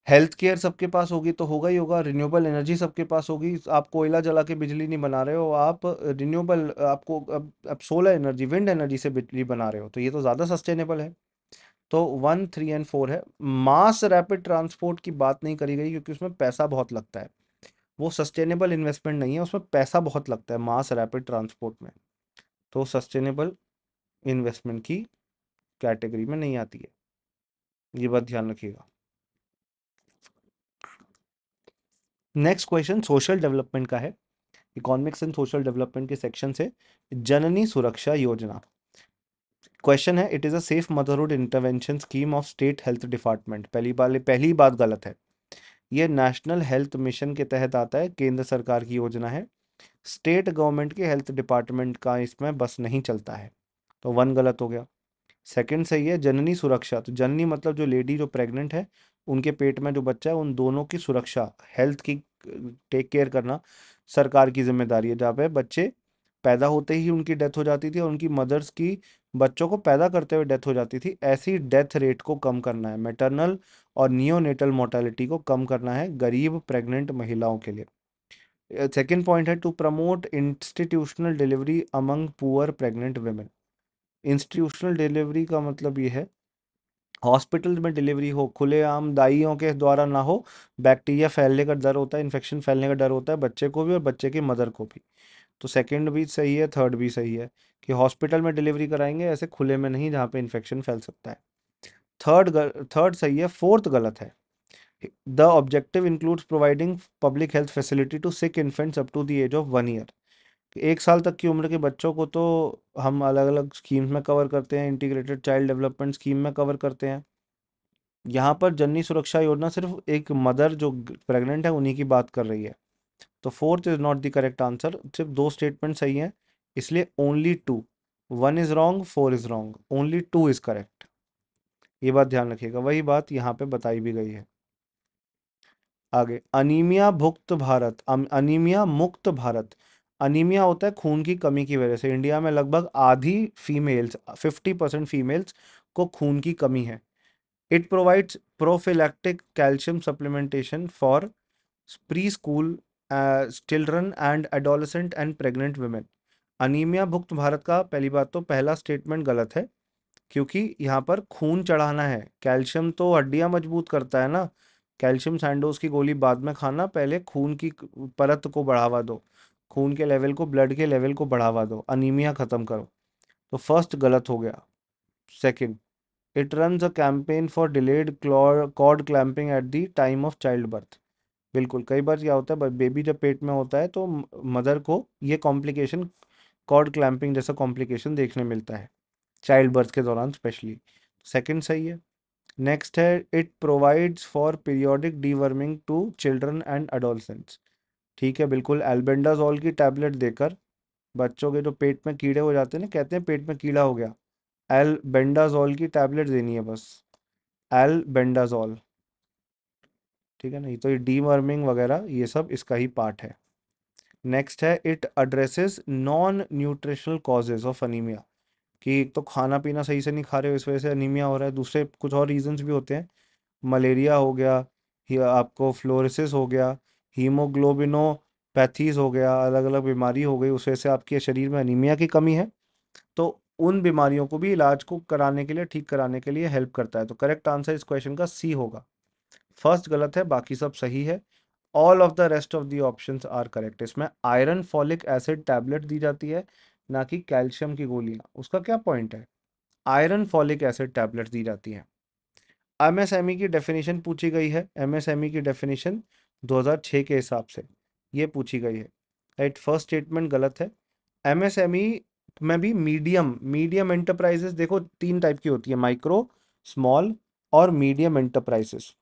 A: हेल्थ केयर सबके पास होगी तो होगा ही होगा रिन्यूएबल एनर्जी सबके पास होगी आप कोयला जला के बिजली नहीं बना रहे हो आप रिन्यूएबल आपको अब, सोलर एनर्जी विंड एनर्जी से बिजली बना रहे हो तो ये तो ज़्यादा सस्टेनेबल है तो वन थ्री एंड फोर है मास रैपिड ट्रांसपोर्ट की बात नहीं करी गई क्योंकि उसमें पैसा बहुत लगता है वो सस्टेनेबल इन्वेस्टमेंट नहीं है उसमें पैसा बहुत लगता है मास रैपिड ट्रांसपोर्ट में तो सस्टेनेबल इन्वेस्टमेंट की कैटेगरी में नहीं आती है ये बात ध्यान रखिएगा नेक्स्ट क्वेश्चन सोशल डेवलपमेंट का है इकोनॉमिक्स एंड सोशल डेवलपमेंट के सेक्शन से जननी सुरक्षा योजना क्वेश्चन है it is a safe motherhood intervention scheme of state health department पहली बार पहली बात गलत है ये नेशनल हेल्थ मिशन के तहत आता है केंद्र सरकार की योजना है स्टेट गवर्नमेंट के हेल्थ डिपार्टमेंट का इसमें बस नहीं चलता है तो वन गलत हो गया सेकंड सही है जननी सुरक्षा तो जननी मतलब जो लेडी जो प्रेग्नेंट है उनके पेट में जो बच्चा है उन दोनों की सुरक्षा हेल्थ की टेक केयर करना सरकार की जिम्मेदारी है जहाँ पे बच्चे पैदा होते ही उनकी डेथ हो जाती थी और उनकी मदर्स की बच्चों को पैदा करते हुए डेथ हो जाती थी ऐसी डेथ रेट को कम करना है मेटरनल और नियोनेटल मोर्टेलिटी को कम करना है गरीब प्रेग्नेंट महिलाओं के लिए सेकेंड पॉइंट है to promote institutional delivery among poor pregnant women institutional delivery का मतलब ये है हॉस्पिटल में डिलीवरी हो खुलेआम दाइयों के द्वारा ना हो बैक्टीरिया फैलने का डर होता है इन्फेक्शन फैलने का डर होता है बच्चे को भी और बच्चे के मदर को भी तो सेकेंड भी सही है थर्ड भी सही है कि हॉस्पिटल में डिलीवरी कराएंगे ऐसे खुले में नहीं जहाँ पे इन्फेक्शन फैल सकता है थर्ड थर्ड सही है फोर्थ गलत है the objective includes providing public health facility to sick infants up to the age of one year एक साल तक की उम्र के बच्चों को तो हम अलग अलग स्कीम्स में कवर करते हैं इंटीग्रेटेड चाइल्ड डेवलपमेंट स्कीम में कवर करते हैं यहाँ पर जननी सुरक्षा योजना सिर्फ एक मदर जो प्रेग्नेंट है उन्हीं की बात कर रही है तो fourth is not the correct answer सिर्फ दो स्टेटमेंट सही हैं इसलिए only two one is wrong four is wrong only two is correct ये बात ध्यान रखिएगा वही बात यहाँ पे बताई भी गई है आगे अनिमिया भुक्त भारत अनिमिया मुक्त भारत अनिमिया होता है खून की कमी की वजह से इंडिया में लगभग आधी फीमेल्स 50 परसेंट फीमेल्स को खून की कमी है it provides prophylactic calcium supplementation for pre school children and adolescent and pregnant women anaemia भुक्त भारत का पहली बात तो पहला स्टेटमेंट गलत है क्योंकि यहाँ पर खून चढ़ाना है कैल्शियम तो हड्डियाँ मजबूत करता है ना कैल्शियम सैंडोज की गोली बाद में खाना पहले खून की परत को बढ़ावा दो खून के लेवल को ब्लड के लेवल को बढ़ावा दो अनीमिया ख़त्म करो तो फर्स्ट गलत हो गया second second a runs for delayed for cord clamping at the time of child birth बिल्कुल कई बार क्या होता है बेबी जब पेट में होता है तो मदर को ये कॉम्प्लिकेशन कॉर्ड क्लैंपिंग जैसा कॉम्प्लिकेशन देखने मिलता है चाइल्ड बर्थ के दौरान स्पेशली सेकंड सही है नेक्स्ट है it provides for periodic deworming to children and adolescents ठीक है बिल्कुल एल्बेंडाजॉल की टैबलेट देकर बच्चों के जो पेट में कीड़े हो जाते हैं ना कहते हैं पेट में कीड़ा हो गया एल्बेंडाजॉल की टैबलेट देनी है बस एल्बेंडाजॉल ठीक है ना तो ये डीवर्मिंग वगैरह ये सब इसका ही पार्ट है नेक्स्ट है it addresses non nutritional causes of anaemia कि एक तो खाना पीना सही से नहीं खा रहे हो इस वजह से अनिमिया हो रहा है दूसरे कुछ और रीजंस भी होते हैं मलेरिया हो गया आपको फ्लोरिसिस हो गया पैथीज हो गया अलग अलग बीमारी हो गई उस वजह से आपके शरीर में अनिमिया की कमी है तो उन बीमारियों को भी इलाज को कराने के लिए ठीक कराने के लिए हेल्प करता है तो करेक्ट आंसर इस क्वेश्चन का सी होगा फर्स्ट गलत है बाकी सब सही है all of the rest of the option are correct इसमें आयरन फॉलिक एसिड टैबलेट दी जाती है ना कि कैल्शियम की गोलियाँ उसका क्या पॉइंट है आयरन फॉलिक एसिड टैबलेट दी जाती है एम e की डेफिनेशन पूछी गई है एम e की डेफिनेशन 2006 के हिसाब से ये पूछी गई है राइट फर्स्ट स्टेटमेंट गलत है एमएसएमई e में भी मीडियम मीडियम एंटरप्राइजेस देखो तीन टाइप की होती है माइक्रो स्मॉल और मीडियम एंटरप्राइजेस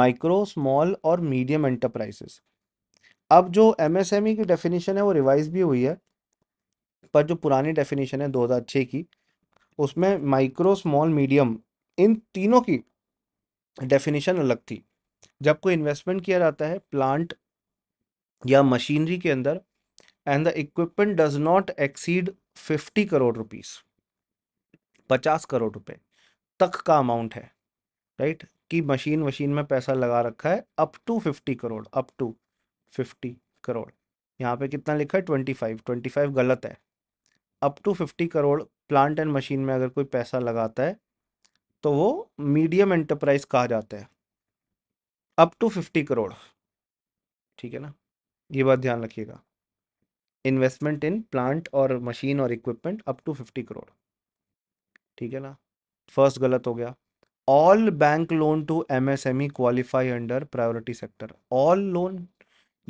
A: माइक्रो स्मॉल और मीडियम एंटरप्राइजेस अब जो एमएसएमई e की डेफिनेशन है वो रिवाइज भी हुई है पर जो पुरानी डेफिनेशन है दो हजार छः की उसमें माइक्रो स्मॉल मीडियम इन तीनों की डेफिनेशन अलग थी जब कोई इन्वेस्टमेंट किया जाता है प्लांट या मशीनरी के अंदर and the equipment does not exceed fifty crore rupees पचास करोड़ रुपए तक का अमाउंट है राइट कि मशीन वशीन में पैसा लगा रखा है up to fifty crore up to fifty crore यहाँ पे कितना लिखा है ट्वेंटी फाइव ट्वेंटी फाइव गलत है up to fifty crore plant and machine में अगर कोई पैसा लगाता है तो वो मीडियम एंटरप्राइज कहा जाता है अप टू फिफ्टी करोड़ ठीक है ना ये बात ध्यान रखिएगा इन्वेस्टमेंट इन प्लांट और मशीन और equipment up to fifty crore ठीक है ना फर्स्ट गलत हो गया all bank loan to MSME qualify under priority sector all loan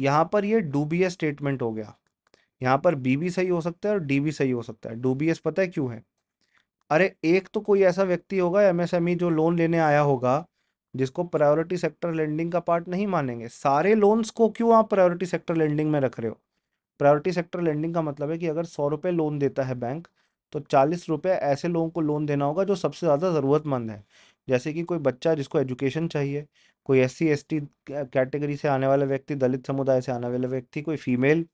A: यहाँ पर ये डूबीएस स्टेटमेंट हो गया यहाँ पर बी भी सही हो सकता है और डी भी सही हो सकता है डूबीएस पता है क्यों है अरे एक तो कोई ऐसा व्यक्ति होगा एमएसएमई e जो लोन लेने आया होगा जिसको प्रायोरिटी सेक्टर लेंडिंग का पार्ट नहीं मानेंगे सारे लोन्स को क्यों आप प्रायोरिटी सेक्टर लेंडिंग में रख रहे हो प्रायोरिटी सेक्टर लेंडिंग का मतलब है कि अगर सौ रुपये लोन देता है बैंक तो चालीस रुपये ऐसे लोगों को लोन देना होगा जो सबसे ज़्यादा ज़रूरतमंद है जैसे कि कोई बच्चा जिसको एजुकेशन चाहिए कोई S C S T category से आने वाला व्यक्ति दलित समुदाय से आने वाला व्यक्ति कोई फीमेल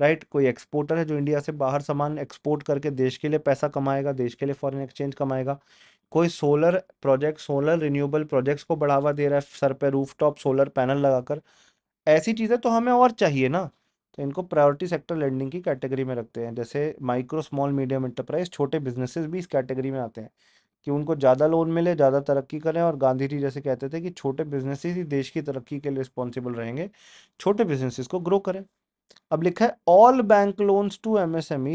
A: राइट कोई एक्सपोर्टर है जो इंडिया से बाहर सामान एक्सपोर्ट करके देश के लिए पैसा कमाएगा देश के लिए फॉरेन एक्सचेंज कमाएगा कोई solar project solar renewable projects को बढ़ावा दे रहा है सर पे रूफ टॉप सोलर पैनल लगाकर ऐसी चीज़ें तो हमें और चाहिए ना तो इनको प्रायोरिटी सेक्टर लैंडिंग की कैटेगरी में रखते हैं जैसे माइक्रो स्मॉल मीडियम इंटरप्राइज छोटे बिजनेसेस भी इस कैटेगरी में आते हैं कि उनको ज़्यादा लोन मिले ज़्यादा तरक्की करें और गांधी जी जैसे कहते थे कि छोटे बिजनेस ही देश की तरक्की के लिए रिस्पॉन्सिबल रहेंगे छोटे बिजनेसिस को ग्रो करें अब लिखा है all bank loans to E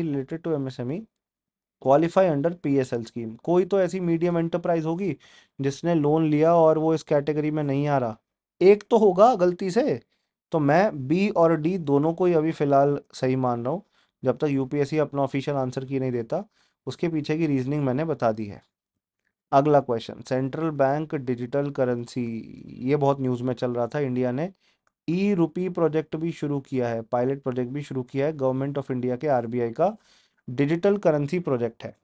A: related to E qualify under L scheme कोई तो ऐसी मीडियम एंटरप्राइज होगी जिसने लोन लिया और वो इस कैटेगरी में नहीं आ रहा एक तो होगा गलती से तो मैं बी और डी दोनों को ही अभी फ़िलहाल सही मान रहा हूँ जब तक यूपीएससी अपना ऑफिशियल आंसर की नहीं देता उसके पीछे की रीजनिंग मैंने बता दी है अगला question central bank digital currency ये बहुत न्यूज़ में चल रहा था इंडिया ने ई रुपी प्रोजेक्ट भी शुरू किया है पायलट प्रोजेक्ट भी शुरू किया है गवर्नमेंट ऑफ इंडिया के आरबीआई का डिजिटल करेंसी प्रोजेक्ट है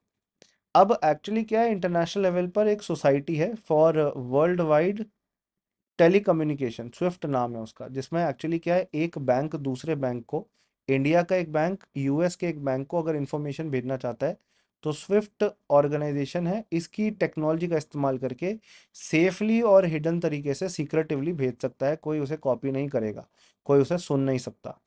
A: अब एक्चुअली क्या है इंटरनेशनल लेवल पर एक सोसाइटी है for world wide tele SWIFT नाम है उसका जिसमें एक्चुअली क्या है एक बैंक दूसरे बैंक को इंडिया का एक बैंक यूएस के एक बैंक को अगर इन्फॉर्मेशन भेजना चाहता है तो स्विफ्ट ऑर्गेनाइजेशन है इसकी टेक्नोलॉजी का इस्तेमाल करके सेफली और हिडन तरीके से सीक्रेटिवली भेज सकता है कोई उसे कॉपी नहीं करेगा कोई उसे सुन नहीं सकता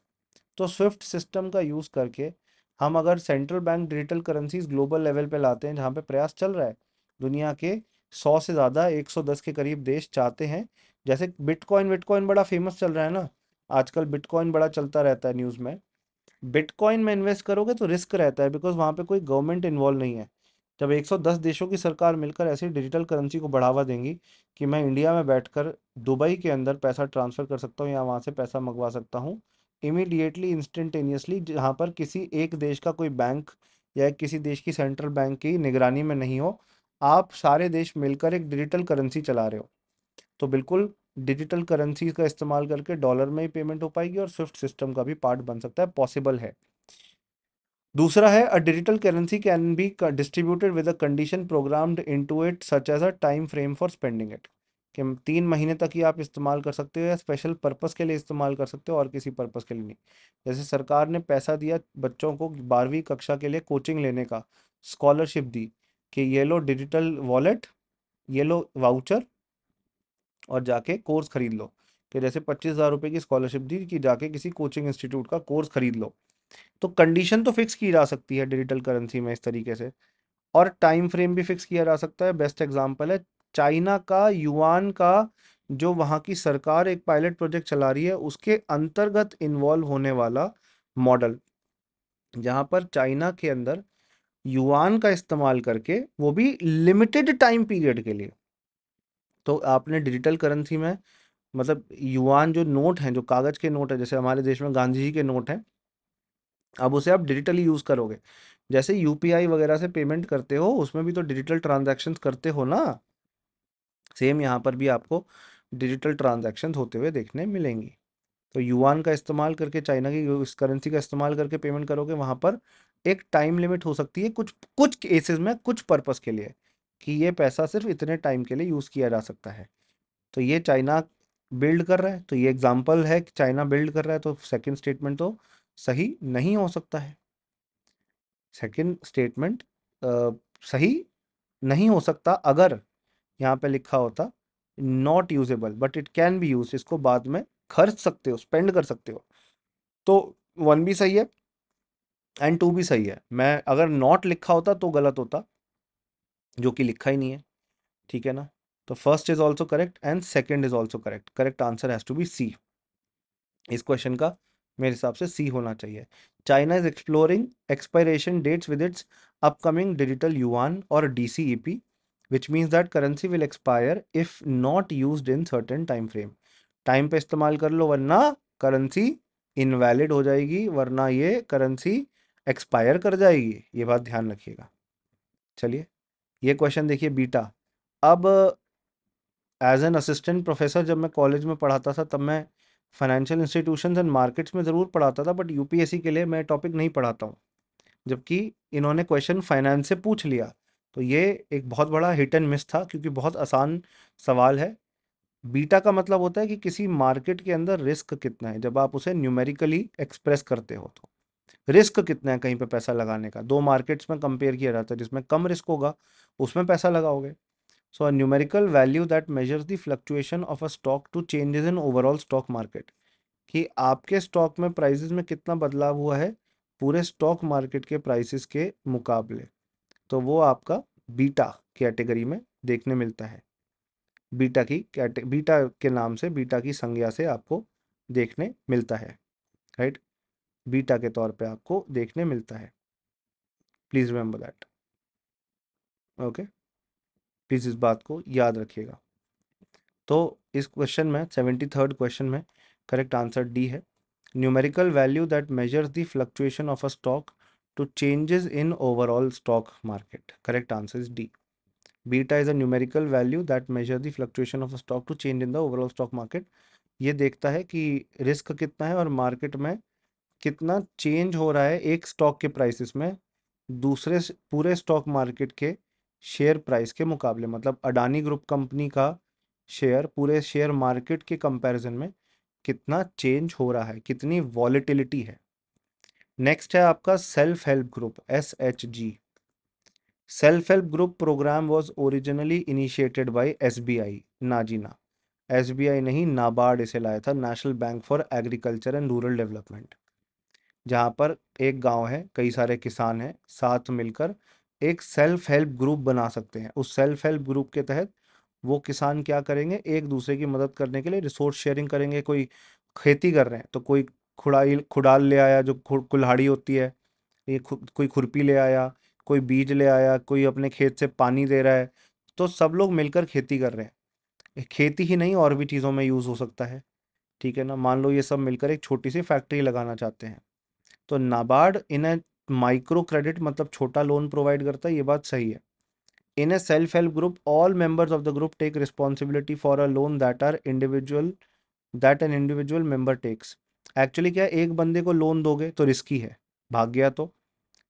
A: तो स्विफ्ट सिस्टम का यूज़ करके हम अगर central bank digital currencies global level पे लाते हैं जहाँ पे प्रयास चल रहा है दुनिया के सौ से ज़्यादा एक के करीब देश चाहते हैं जैसे बिटकॉइन बिटकॉइन बड़ा फेमस चल रहा है ना आजकल बिटकॉइन बड़ा चलता रहता है न्यूज़ में बिटकॉइन में इन्वेस्ट करोगे तो रिस्क रहता है बिकॉज वहाँ पे कोई गवर्नमेंट इन्वॉल्व नहीं है जब 110 देशों की सरकार मिलकर ऐसी डिजिटल करेंसी को बढ़ावा देंगी कि मैं इंडिया में बैठकर दुबई के अंदर पैसा ट्रांसफ़र कर सकता हूँ या वहाँ से पैसा मंगवा सकता हूँ इमीडिएटली इंस्टेंटेनियसली जहाँ पर किसी एक देश का कोई बैंक या किसी देश की सेंट्रल बैंक की निगरानी में नहीं हो आप सारे देश मिलकर एक डिजिटल करेंसी चला रहे हो तो बिल्कुल डिजिटल करेंसीज का इस्तेमाल करके डॉलर में ही पेमेंट हो पाएगी और स्विफ्ट सिस्टम का भी पार्ट बन सकता है पॉसिबल है दूसरा है a digital currency can be distributed with a condition programmed into it such as a time frame for spending it कि तीन महीने तक ही आप इस्तेमाल कर सकते हो या स्पेशल पर्पस के लिए इस्तेमाल कर सकते हो और किसी पर्पस के लिए नहीं जैसे सरकार ने पैसा दिया बच्चों को बारहवीं कक्षा के लिए कोचिंग लेने का स्कॉलरशिप दी कि ये लो डिजिटल वॉलेट ये लो वाउचर और जाके कोर्स खरीद लो कि जैसे पच्चीस हज़ार रुपये की स्कॉलरशिप दी कि जाके किसी कोचिंग इंस्टीट्यूट का कोर्स खरीद लो तो कंडीशन तो फिक्स की जा सकती है डिजिटल करेंसी में इस तरीके से और टाइम फ्रेम भी फिक्स किया जा सकता है बेस्ट एग्जाम्पल है चाइना का युवान का जो वहाँ की सरकार एक पायलट प्रोजेक्ट चला रही है उसके अंतर्गत इन्वॉल्व होने वाला मॉडल जहाँ पर चाइना के अंदर युवान का इस्तेमाल करके वो भी लिमिटेड टाइम पीरियड के लिए तो आपने डिजिटल करेंसी में मतलब युवान जो नोट हैं जो कागज़ के नोट हैं जैसे हमारे देश में गांधी जी के नोट हैं अब उसे आप डिजिटली यूज़ करोगे जैसे यूपीआई वगैरह से पेमेंट करते हो उसमें भी तो डिजिटल ट्रांजेक्शन करते हो ना सेम यहाँ पर भी आपको डिजिटल ट्रांजेक्शन होते हुए देखने मिलेंगी तो युवान का इस्तेमाल करके चाइना की इस करेंसी का इस्तेमाल करके पेमेंट करोगे वहाँ पर एक टाइम लिमिट हो सकती है कुछ कुछ केसेस में कुछ पर्पज़ के लिए कि ये पैसा सिर्फ इतने टाइम के लिए यूज़ किया जा सकता है तो ये चाइना बिल्ड कर रहा है तो ये एग्जाम्पल है कि चाइना बिल्ड कर रहा है तो सेकेंड स्टेटमेंट तो सही नहीं हो सकता है सेकेंड स्टेटमेंट सही नहीं हो सकता अगर यहाँ पे लिखा होता not usable but it can be use इसको बाद में खर्च सकते हो स्पेंड कर सकते हो तो वन भी सही है एंड टू भी सही है मैं अगर नॉट लिखा होता तो गलत होता जो कि लिखा ही नहीं है ठीक है ना तो first is also correct and second is also correct correct answer has to be C इस क्वेश्चन का मेरे हिसाब से सी होना चाहिए China is exploring expiration dates with its upcoming digital yuan और D C E P which means that currency will expire if not use in certain time frame time पे इस्तेमाल कर लो वरना करेंसी इनवैलिड हो जाएगी वरना ये करेंसी एक्सपायर कर जाएगी ये बात ध्यान रखिएगा चलिए ये क्वेश्चन देखिए बीटा अब एज एन असिस्टेंट प्रोफेसर जब मैं कॉलेज में पढ़ाता था तब मैं फाइनेंशियल इंस्टीट्यूशन एंड मार्केट्स में ज़रूर पढ़ाता था बट यूपीएससी के लिए मैं टॉपिक नहीं पढ़ाता हूँ जबकि इन्होंने क्वेश्चन फाइनेंस से पूछ लिया तो ये एक बहुत बड़ा हिट एंड मिस था क्योंकि बहुत आसान सवाल है बीटा का मतलब होता है कि किसी मार्केट के अंदर रिस्क कितना है जब आप उसे न्यूमेरिकली एक्सप्रेस करते हो तो रिस्क कितना है कहीं पे पैसा लगाने का दो मार्केट्स में कंपेयर किया जाता है जिसमें कम रिस्क होगा उसमें पैसा लगाओगे so a numerical value that measures the fluctuation of a stock to changes in overall stock market कि आपके स्टॉक में प्राइसेस में कितना बदलाव हुआ है पूरे स्टॉक मार्केट के प्राइसेस के मुकाबले तो वो आपका बीटा कैटेगरी में देखने मिलता है बीटा की कैटे बीटा के नाम से बीटा की संज्ञा से आपको देखने मिलता है राइट बीटा के तौर पे आपको देखने मिलता है please remember that okay please इस बात को याद रखिएगा तो इस क्वेश्चन में सेवेंटी थर्ड क्वेश्चन में करेक्ट आंसर डी है numerical value that measures the fluctuation of a stock to changes in overall stock market correct answer is D beta is a numerical value that measure the fluctuation of a stock to change in the overall stock market ये देखता है कि रिस्क कितना है और मार्केट में कितना चेंज हो रहा है एक स्टॉक के प्राइसेस में दूसरे पूरे स्टॉक मार्केट के शेयर प्राइस के मुकाबले मतलब अडानी ग्रुप कंपनी का शेयर पूरे शेयर मार्केट के कंपैरिजन में कितना चेंज हो रहा है कितनी वॉलिटिलिटी है नेक्स्ट है आपका self help group S H G self help group programme was originally initiated by S B I नाजीना एस बी आई नहीं नाबार्ड इसे लाया था National Bank for Agriculture and Rural Development जहाँ पर एक गांव है कई सारे किसान हैं साथ मिलकर एक सेल्फ हेल्प ग्रुप बना सकते हैं उस सेल्फ हेल्प ग्रुप के तहत वो किसान क्या करेंगे एक दूसरे की मदद करने के लिए रिसोर्स शेयरिंग करेंगे कोई खेती कर रहे हैं तो कोई खुड़ाई खुडाल ले आया जो कुल्हाड़ी होती है ये खु, कोई खुरपी ले आया कोई बीज ले आया कोई अपने खेत से पानी दे रहा है तो सब लोग मिलकर खेती कर रहे हैं खेती ही नहीं और भी चीज़ों में यूज़ हो सकता है ठीक है ना मान लो ये सब मिलकर एक छोटी सी फैक्ट्री लगाना चाहते हैं तो नाबार्ड इन्हें माइक्रो क्रेडिट मतलब छोटा लोन प्रोवाइड करता है ये बात सही है in a self help group all members of the group take responsibility for a loan that are individual that an individual member takes actually क्या एक बंदे को लोन दोगे तो रिस्की है भाग गया तो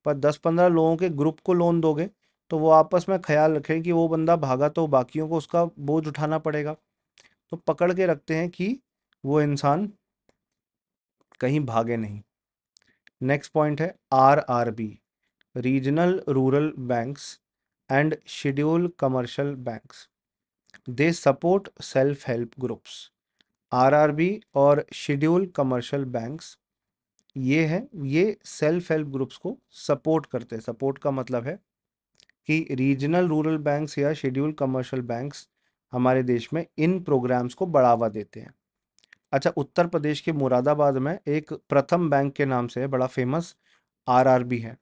A: पर दस पंद्रह लोगों के ग्रुप को लोन दोगे तो वो आपस में ख्याल रखें कि वो बंदा भागा तो बाकियों को उसका बोझ उठाना पड़ेगा तो पकड़ के रखते हैं कि वो इंसान कहीं भागे नहीं नेक्स्ट पॉइंट है R R B regional rural banks and schedule commercial banks they support self help groups RRB और शेड्यूल कमर्शियल बैंक्स ये है ये सेल्फ हेल्प ग्रुप्स को सपोर्ट करते हैं सपोर्ट का मतलब है कि रीजनल रूरल बैंक्स या शेड्यूल कमर्शियल बैंक्स हमारे देश में इन प्रोग्राम्स को बढ़ावा देते हैं अच्छा उत्तर प्रदेश के मुरादाबाद में एक प्रथम बैंक के नाम से बड़ा फेमस आरआरबी है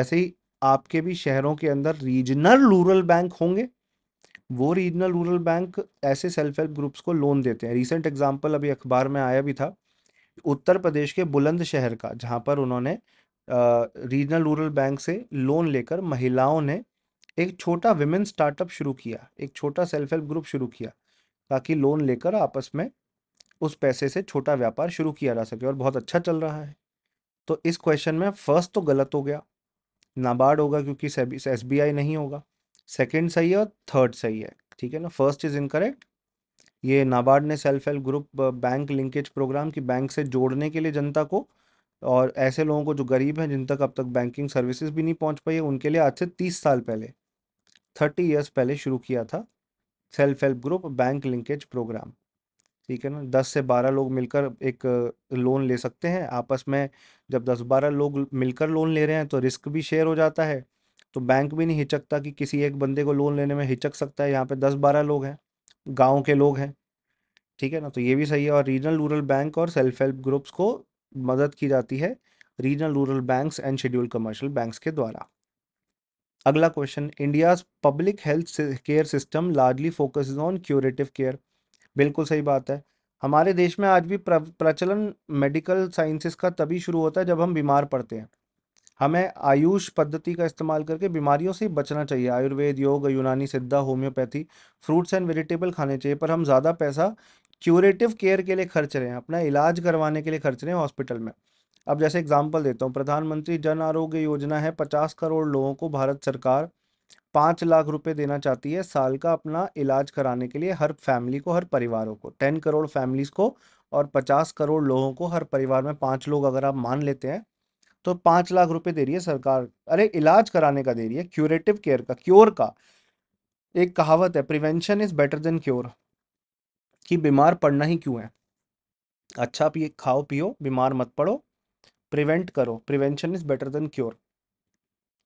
A: ऐसे ही आपके भी शहरों के अंदर रीजनल रूरल बैंक होंगे वो रीजनल रूरल बैंक ऐसे सेल्फ हेल्प ग्रुप्स को लोन देते हैं रिसेंट एग्जांपल अभी अखबार में आया भी था उत्तर प्रदेश के बुलंद शहर का जहाँ पर उन्होंने रीजनल रूरल बैंक से लोन लेकर महिलाओं ने एक छोटा विमेन स्टार्टअप शुरू किया एक छोटा सेल्फ हेल्प ग्रुप शुरू किया ताकि लोन लेकर आपस में उस पैसे से छोटा व्यापार शुरू किया जा सके और बहुत अच्छा चल रहा है तो इस क्वेश्चन में फर्स्ट तो गलत हो गया नाबार्ड होगा क्योंकि एस बी आई नहीं होगा सेकेंड सही है और थर्ड सही है ठीक है ना फर्स्ट इज़ इनकरेक्ट ये नाबार्ड ने self help group bank linkage programme की बैंक से जोड़ने के लिए जनता को और ऐसे लोगों को जो गरीब हैं जिन तक अब तक बैंकिंग सर्विसेज भी नहीं पहुंच पाई है उनके लिए आज से तीस साल पहले थर्टी ईयर्स पहले शुरू किया था self help group bank linkage programme ठीक है ना दस से बारह लोग मिलकर एक लोन ले सकते हैं आपस में जब दस बारह लोग मिलकर लोन ले रहे हैं तो रिस्क भी शेयर हो जाता है तो बैंक भी नहीं हिचकता कि किसी एक बंदे को लोन लेने में हिचक सकता है यहाँ पे दस बारह लोग हैं गाँव के लोग हैं ठीक है ना तो ये भी सही है और रीजनल रूरल बैंक और सेल्फ हेल्प ग्रुप्स को मदद की जाती है regional rural banks and schedule commercial banks के द्वारा अगला question India's public health care system largely focus on curative care बिल्कुल सही बात है हमारे देश में आज भी प्र, प्रचलन मेडिकल साइंसेस का तभी शुरू होता है जब हम बीमार पड़ते हैं हमें आयुष पद्धति का इस्तेमाल करके बीमारियों से बचना चाहिए आयुर्वेद योग यूनानी सिद्धा होम्योपैथी फ्रूट्स एंड वेजिटेबल खाने चाहिए पर हम ज़्यादा पैसा क्यूरेटिव केयर के लिए खर्च रहे हैं अपना इलाज करवाने के लिए खर्च रहे हैं हॉस्पिटल में अब जैसे एग्जाम्पल देता हूँ प्रधानमंत्री जन आरोग्य योजना है पचास करोड़ लोगों को भारत सरकार पाँच लाख रुपए देना चाहती है साल का अपना इलाज कराने के लिए हर फैमिली को हर परिवारों को टेन करोड़ फैमिलीज़ को और पचास करोड़ लोगों को हर परिवार में पाँच लोग अगर आप मान लेते हैं तो पाँच लाख रुपए दे रही है सरकार अरे इलाज कराने का दे रही है क्यूरेटिव केयर का क्योर का एक कहावत है prevention is better than cure कि बीमार पड़ना ही क्यों है अच्छा पिए खाओ पियो बीमार मत पड़ो प्रिवेंट करो prevention is better than cure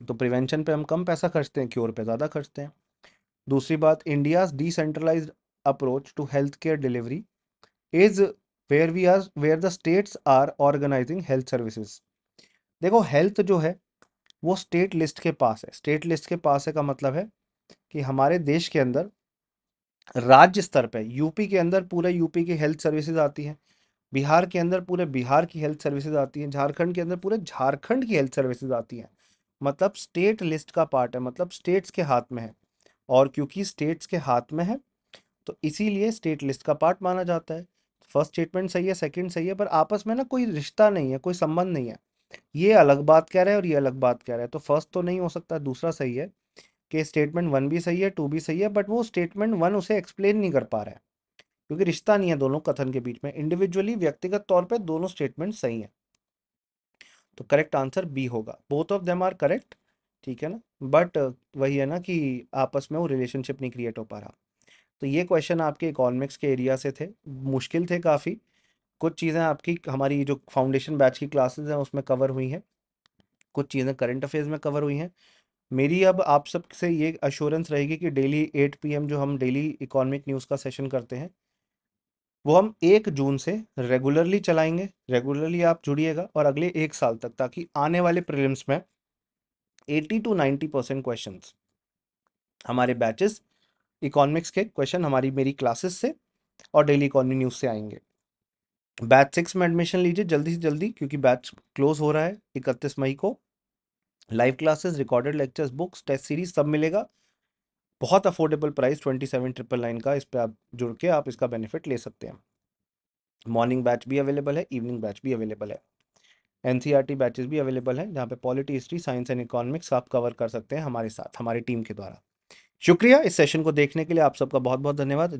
A: तो प्रिवेंशन पे हम कम पैसा खर्चते हैं क्योर पे ज़्यादा खर्चते हैं दूसरी बात India decentralise approach to health care delivery is where we are where the states are organising health services देखो हेल्थ जो है वो स्टेट लिस्ट के पास है स्टेट लिस्ट के पास है का मतलब है कि हमारे देश के अंदर राज्य स्तर पे यूपी के अंदर पूरे यूपी की हेल्थ सर्विसेज आती हैं बिहार के अंदर पूरे बिहार की हेल्थ सर्विसेज आती हैं झारखंड के अंदर पूरे झारखंड की हेल्थ सर्विसेज आती हैं मतलब स्टेट लिस्ट का पार्ट है मतलब स्टेट्स के हाथ में है और क्योंकि स्टेट्स के हाथ में है तो इसीलिए स्टेट लिस्ट का पार्ट माना जाता है फर्स्ट स्टेटमेंट सही है सेकंड सही है पर आपस में ना कोई रिश्ता नहीं है कोई संबंध नहीं है ये अलग बात कह रहा है और ये अलग बात कह रहा है तो फर्स्ट तो नहीं हो सकता दूसरा सही है कि स्टेटमेंट वन भी सही है टू भी सही है बट वो स्टेटमेंट वन उसे एक्सप्लेन नहीं कर पा रहा है क्योंकि रिश्ता नहीं है दोनों कथन के बीच में इंडिविजुअली व्यक्तिगत तौर पर दोनों स्टेटमेंट सही है तो करेक्ट आंसर बी होगा both of them are correct ठीक है ना बट uh, वही है ना कि आपस में वो रिलेशनशिप नहीं क्रिएट हो पा रहा तो ये क्वेश्चन आपके इकोनॉमिक्स के एरिया से थे मुश्किल थे काफ़ी कुछ चीज़ें आपकी हमारी जो फाउंडेशन बैच की क्लासेस हैं उसमें कवर हुई हैं कुछ चीज़ें करंट अफेयर्स में कवर हुई हैं मेरी अब आप सब से ये अश्योरेंस रहेगी कि डेली एट पीएम जो हम डेली इकोनॉमिक न्यूज़ का सेशन करते हैं वो हम एक जून से रेगुलरली चलाएंगे रेगुलरली आप जुड़िएगा और अगले एक साल तक ताकि आने वाले प्रिलिम्स में 80 टू 90 परसेंट क्वेश्चन हमारे बैचेस इकोनॉमिक्स के क्वेश्चन हमारी मेरी क्लासेस से और डेली इकोनॉमी न्यूज़ से आएंगे बैच सिक्स में एडमिशन लीजिए जल्दी से जल्दी क्योंकि बैच क्लोज हो रहा है इकतीस मई को live classes recorded lectures books test series सब मिलेगा बहुत affordable price twenty seven triple nine का इस पर आप जुड़ के आप इसका बेनिफिट ले सकते हैं मॉर्निंग बैच भी अवेलेबल है इवनिंग बैच भी अवेलेबल है एन बैचेस e भी अवेलेबल है जहाँ पे polity history science and economics आप कवर कर सकते हैं हमारे साथ हमारी टीम के द्वारा शुक्रिया इस सेशन को देखने के लिए आप सबका बहुत बहुत धन्यवाद